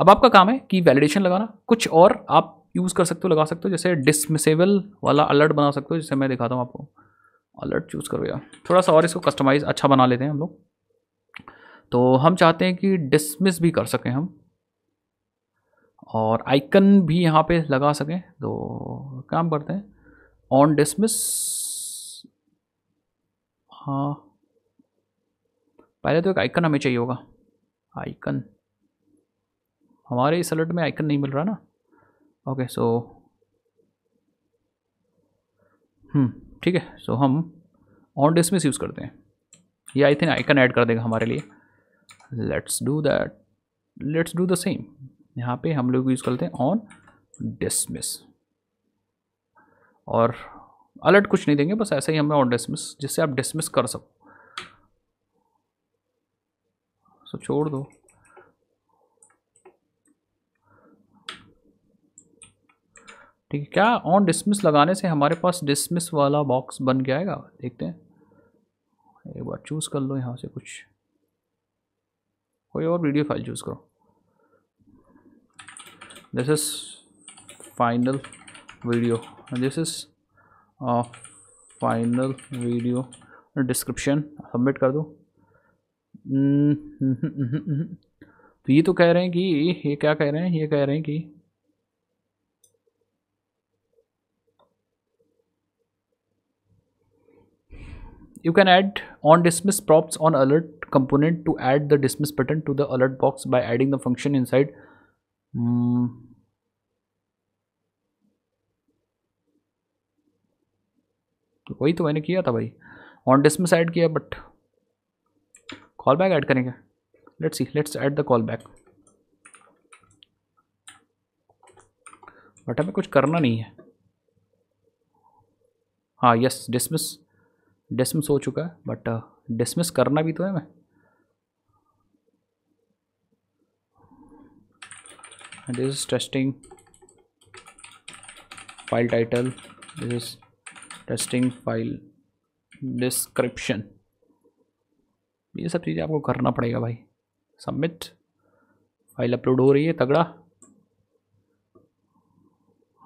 अब आपका काम है कि वैलिडेशन लगाना कुछ और आप यूज़ कर सकते हो लगा सकते हो जैसे डिसमिसेबल वाला अलर्ट बना सकते हो जैसे मैं दिखाता हूँ आपको अलर्ट चूज़ करो यार थोड़ा सा और इसको कस्टमाइज़ अच्छा बना लेते हैं हम लोग तो हम चाहते हैं कि डिसमिस भी कर सकें हम और आइकन भी यहाँ पे लगा सकें तो काम करते हैं ऑन डिसमिस हाँ पहले तो एक आइकन हमें चाहिए होगा आइकन हमारे इस अलर्ट में आइकन नहीं मिल रहा ना ओके सो हम्म, ठीक है सो हम ऑन डिसमिस यूज़ करते हैं ये आई थिंक आइकन ऐड कर देगा हमारे लिए let's do that let's do the same यहाँ पे हम लोग यूज़ करते हैं ऑन डिसमिस और अलर्ट कुछ नहीं देंगे बस ऐसे ही हमें ऑन डिसमिस जिससे आप डिसमिस कर सकते सो छोड़ दो ठीक है क्या ऑन डिसमिस लगाने से हमारे पास डिसमिस वाला बॉक्स बन गया है देखते हैं एक बार चूज़ कर लो यहाँ से कुछ कोई और वीडियो फाइल चूज़ करो this is final video this is final video description submit कर दो हम्म, हम्म, हम्म, तो ये तो कह रहे हैं कि ये क्या कह रहे हैं ये कह रहे हैं कि you can add on dismiss props on alert component to add the dismiss button to the alert box by adding the function inside वही तो मैंने किया था भाई ऑन डिसमिस ऐड किया बट कॉल बैक ऐड करेंगे let's see let's add the call back but हमें कुछ करना नहीं है हाँ यस डिसमिस डिसमिस हो चुका है बट डिसमिस uh, करना भी तो है मैं this is testing file title this is testing file description ये सब चीज़ें आपको करना पड़ेगा भाई सबमिट फाइल अपलोड हो रही है तगड़ा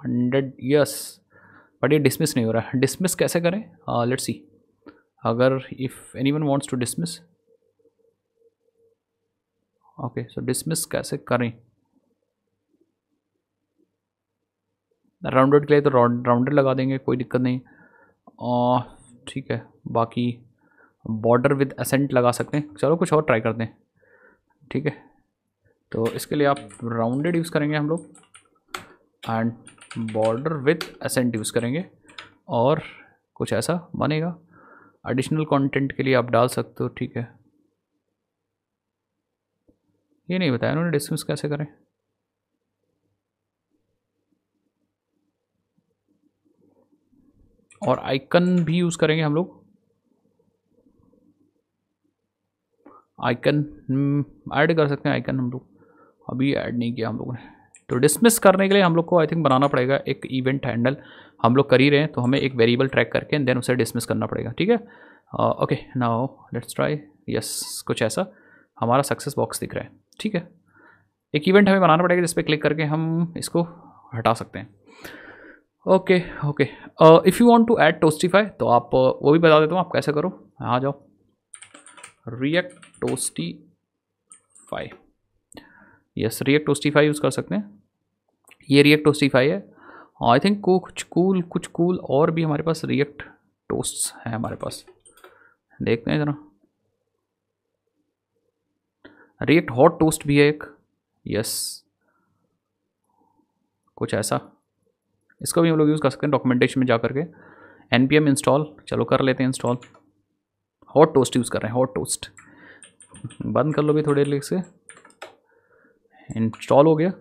हंड्रेड यस बट ये डिसमिस नहीं हो रहा है डिसमिस कैसे करें लेट्स uh, सी अगर if anyone wants to dismiss okay so dismiss कैसे करें राउंडेड के लिए तो राउंडेड लगा देंगे कोई दिक्कत नहीं uh, ठीक है बाकी बॉर्डर विद असेंट लगा सकते हैं चलो कुछ और ट्राई करते हैं ठीक है तो इसके लिए आप राउंडेड यूज़ करेंगे हम लोग and border with accent use करेंगे और कुछ ऐसा बनेगा एडिशनल कंटेंट के लिए आप डाल सकते हो ठीक है ये नहीं बताया उन्होंने डिस्मिस कैसे करें और आइकन भी यूज़ करेंगे हम लोग आइकन ऐड hmm, कर सकते हैं आइकन हम लोग अभी ऐड नहीं किया हम लोगों ने तो डिसमिस करने के लिए हम लोग को आई थिंक बनाना पड़ेगा एक इवेंट हैंडल हम लोग कर ही रहे हैं तो हमें एक वेरिएबल ट्रैक करके एंड देन उसे डिसमिस करना पड़ेगा ठीक है okay now let's try yes कुछ ऐसा हमारा सक्सेस बॉक्स दिख रहा है ठीक है एक इवेंट हमें बनाना पड़ेगा जिस पर क्लिक करके हम इसको हटा सकते हैं okay okay if you want to add Toastify तो आप वो भी बता देता हूँ आप कैसे करो आ जाओ React Toastify yes React Toastify use कर सकते हैं ये रिएक्ट टोस्टीफाई है आई थिंक को कुछ कूल कुछ कूल और भी हमारे पास रिएक्ट टोस्ट हैं हमारे पास देखते हैं ज़रा रिएक्ट हॉट टोस्ट भी है एक यस कुछ ऐसा इसको भी हम लोग यूज़ कर सकते हैं डॉक्यूमेंटेशन में जा करके एन इंस्टॉल चलो कर लेते हैं इंस्टॉल हॉट टोस्ट यूज़ कर रहे हैं हॉट टोस्ट बंद कर लो भी थोड़ी देर से इंस्टॉल हो गया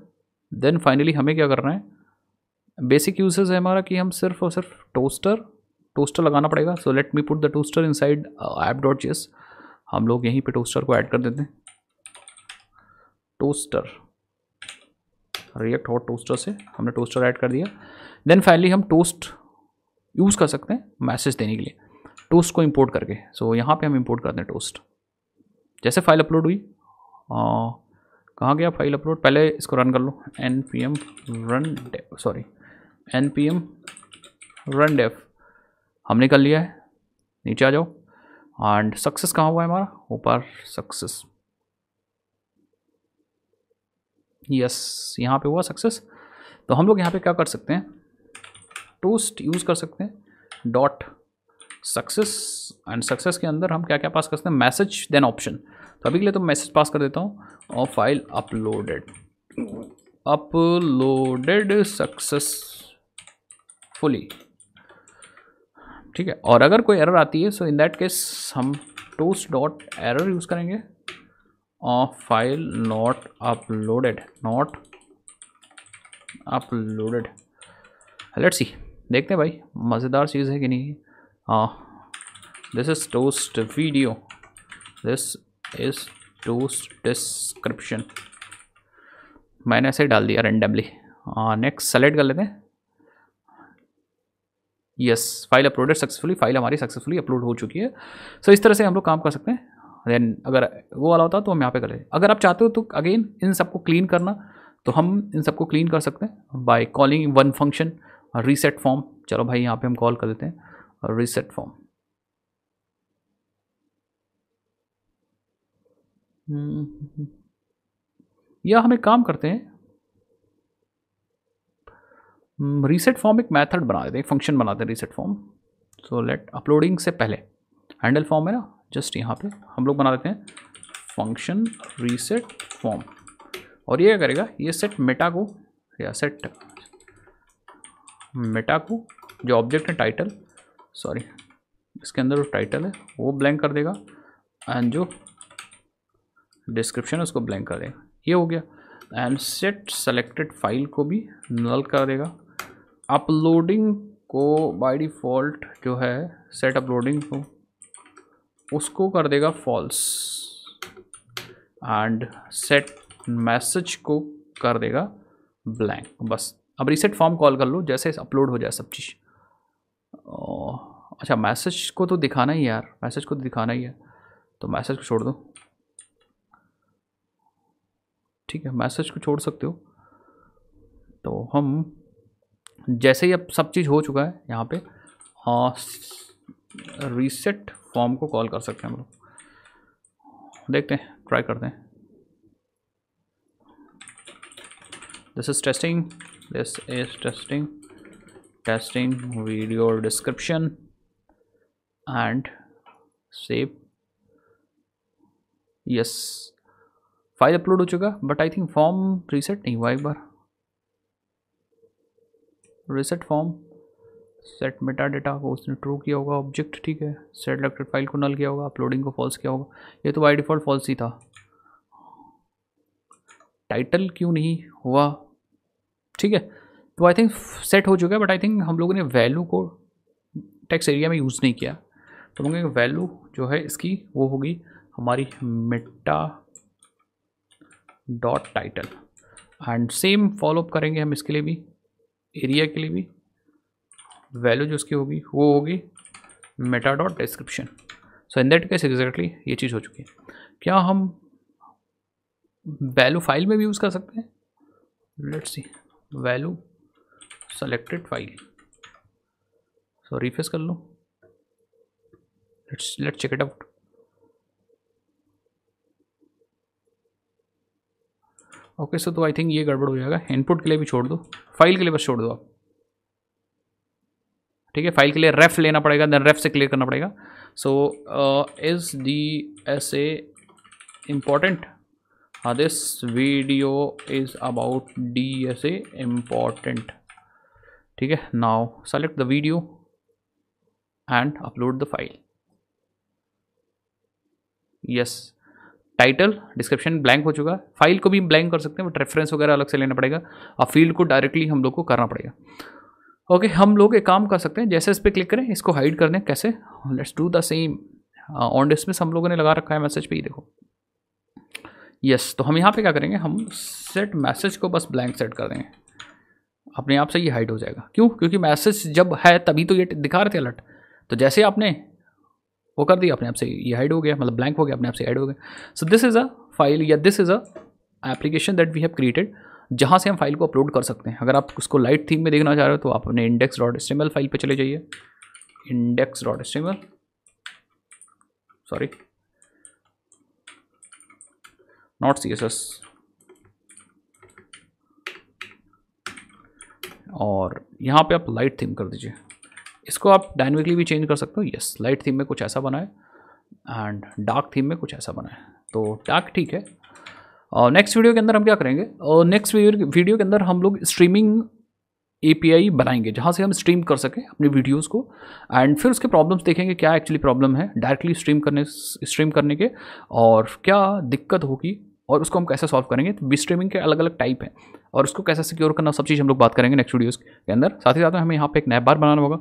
देन फाइनली हमें क्या करना है बेसिक यूजेज़ है हमारा कि हम सिर्फ और सिर्फ टोस्टर टोस्टर लगाना पड़ेगा so let me put the toaster inside app dot JS हम लोग यहीं पे टोस्टर को ऐड कर देते हैं टोस्टर रिएक्ट हॉट टोस्टर से हमने टोस्टर ऐड कर दिया देन फाइनली हम टोस्ट यूज़ कर सकते हैं मैसेज देने के लिए टोस्ट को इम्पोर्ट करके सो so, यहाँ पे हम इम्पोर्ट करते हैं टोस्ट जैसे फाइल अपलोड हुई कहाँ गया फाइल अपलोड पहले इसको रन कर लो N P M run dev sorry N P M run dev हमने कर लिया है नीचे आ जाओ एंड सक्सेस कहाँ हुआ है हमारा ऊपर सक्सेस यस यहाँ पे हुआ सक्सेस तो हम लोग यहाँ पे क्या कर सकते हैं टोस्ट यूज़ कर सकते हैं डॉट सक्सेस एंड सक्सेस के अंदर हम क्या क्या पास कर सकते हैं मैसेज देन ऑप्शन तो अभी के लिए तो मैसेज पास कर देता हूँ और फाइल अपलोडेड अपलोडेड सक्सेसफुली ठीक है और अगर कोई एरर आती है सो इन दैट केस हम टोस्ट डॉट एरर यूज़ करेंगे और file not uploaded not uploaded let's see देखते हैं भाई मज़ेदार चीज़ है कि नहीं uh, this is toast video this is toast description मैंने ऐसे डाल दिया रेंडमली नेक्स्ट सेलेक्ट कर लेते हैं yes file uploaded successfully file हमारी सक्सेसफुली अपलोड हो चुकी है सो so, इस तरह से हम लोग काम कर सकते हैं देन अगर वो वाला होता तो हम यहाँ पे कर लेते अगर आप चाहते हो तो अगेन इन सबको क्लीन करना तो हम इन सबको क्लीन कर सकते हैं by calling one function reset form चलो भाई यहाँ पे हम कॉल कर देते हैं a reset form mm-hmm. या हम एक काम करते हैं रीसेट mm, फॉर्म एक मेथड बना देते हैं फंक्शन बनाते हैं reset form so let uploading से पहले हैंडल फॉर्म है ना जस्ट यहाँ पे हम लोग बना देते हैं फंक्शन रीसेट फॉर्म और ये क्या करेगा ये सेट मेटा को या सेट मेटा को जो ऑब्जेक्ट है टाइटल सॉरी इसके अंदर जो टाइटल है वो ब्लैंक कर देगा एंड जो डिस्क्रिप्शन है उसको ब्लैंक कर देगा ये हो गया एंड सेट सेलेक्टेड फाइल को भी नल कर देगा अपलोडिंग को बाय डिफ़ॉल्ट जो है सेट अपलोडिंग को उसको कर देगा फॉल्स एंड सेट मैसेज को कर देगा ब्लैंक बस अब रीसेट फॉर्म कॉल कर लो जैसे अपलोड हो जाए सब चीज़ अच्छा मैसेज को तो दिखाना ही यार मैसेज को तो दिखाना ही है तो मैसेज को छोड़ दो ठीक है मैसेज को छोड़ सकते हो तो हम जैसे ही अब सब चीज़ हो चुका है यहाँ पे हाँ रीसेट फॉर्म को कॉल कर सकते हैं हम लोग देखते हैं ट्राई करते हैं this is testing this is testing testing video description and save yes file upload हो चुका but I think form reset नहीं हुआ एक बार reset form set meta data को उसने ट्रू किया होगा ऑब्जेक्ट ठीक है सेट इलेक्टेड फाइल को नल किया होगा अपलोडिंग को फॉल्स किया होगा ये तो बाई डिफ़ॉल्ट फॉल्स ही था टाइटल क्यों नहीं हुआ ठीक है तो आई थिंक सेट हो चुका है बट आई थिंक हम लोगों ने वैल्यू को टैक्स एरिया में यूज़ नहीं किया तो मैं वैल्यू जो है इसकी वो होगी हमारी meta dot title and same follow up करेंगे हम इसके लिए भी एरिया के लिए भी वैल्यू जो इसकी होगी वो होगी meta dot description so in that case exactly ये चीज़ हो चुकी है क्या हम वैल्यू फाइल में भी यूज़ कर सकते हैं let's see value selected file so refresh कर लो let's let's check it out okay sir तो आई थिंक ये गड़बड़ हो जाएगा इनपुट के लिए भी छोड़ दो फाइल के लिए बस छोड़ दो आप ठीक है फाइल के लिए रेफ लेना पड़ेगा देन रेफ से क्लियर करना पड़ेगा so is D S A important this video is about D S A important ठीक है now select the video and upload the file yes title description blank हो चुका है फाइल को भी ब्लैंक कर सकते हैं बट रेफरेंस वगैरह अलग से लेना पड़ेगा और फील्ड को डायरेक्टली हम लोग को करना पड़ेगा ओके okay, हम लोग एक काम कर सकते हैं जैसे इस पर क्लिक करें इसको हाइड कर दें कैसे let's do the same on dismiss हम लोगों ने लगा रखा है मैसेज पे ही देखो यस yes, तो हम यहाँ पे क्या करेंगे हम सेट मैसेज को बस ब्लैंक सेट कर देंगे अपने आप से ये हाइड हो जाएगा क्यों क्योंकि मैसेज जब है तभी तो ये दिखा रहे थे अलर्ट तो जैसे आपने वो कर दिया अपने आप से ये हाइड हो गया मतलब ब्लैंक हो गया अपने आप से ऐड हो गया so this is a file या this is a application that we have created जहाँ से हम फाइल को अपलोड कर सकते हैं अगर आप उसको लाइट थीम में देखना चाह रहे हो तो आप अपने इंडेक्स डॉट स्टेमल फाइल पर चले जाइए index dot HTML sorry not C S S और यहाँ पे आप लाइट थीम कर दीजिए इसको आप डायनमिकली भी चेंज कर सकते हो यस लाइट थीम में कुछ ऐसा बनाए एंड डार्क थीम में कुछ ऐसा बनाए तो डार्क ठीक है और नेक्स्ट वीडियो के अंदर हम क्या करेंगे और नेक्स्ट वीडियो के अंदर हम लोग स्ट्रीमिंग एपीआई बनाएंगे जहाँ से हम स्ट्रीम कर सकें अपने वीडियोस को एंड फिर उसके प्रॉब्लम्स देखेंगे क्या एक्चुअली प्रॉब्लम है डायरेक्टली स्ट्रीम करने स्ट्रीम करने के और क्या दिक्कत होगी और उसको हम कैसे सॉल्व करेंगे तो स्ट्रीमिंग के अलग अलग टाइप हैं और उसको कैसे सिक्योर करना सब चीज़ हम लोग बात करेंगे नेक्स्ट वीडियोज़ के अंदर साथ ही साथ में हमें यहाँ पर एक नैब बार बनाना होगा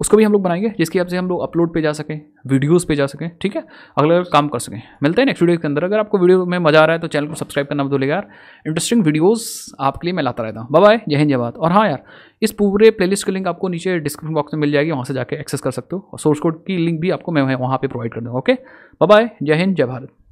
उसको भी हम लोग बनाएंगे जिसकी आपसे हम लोग अपलोड पे जा सकें वीडियोस पे जा सकें ठीक है अगला काम कर सकें मिलते हैं नेक्स्ट वीडियो के अंदर अगर आपको वीडियो में मजा आ रहा है तो चैनल को सब्सक्राइब करना बदले यार इंटरेस्टिंग वीडियोस आपके लिए मैं लाता रहता हूँ बाय जय हिंद जय भारत और हाँ यार इस पूरे प्ले लिस्ट लिंक आपको नीचे डिस्क्रिप्शन बॉक्स में मिल जाएगी वहाँ से जाकर एक्सेस कर सकते हो और सोर्स कोड की लिंक भी आपको मैं वहाँ पर प्रोवाइड कर दूँगा ओके बाय जय हिंद जय भारत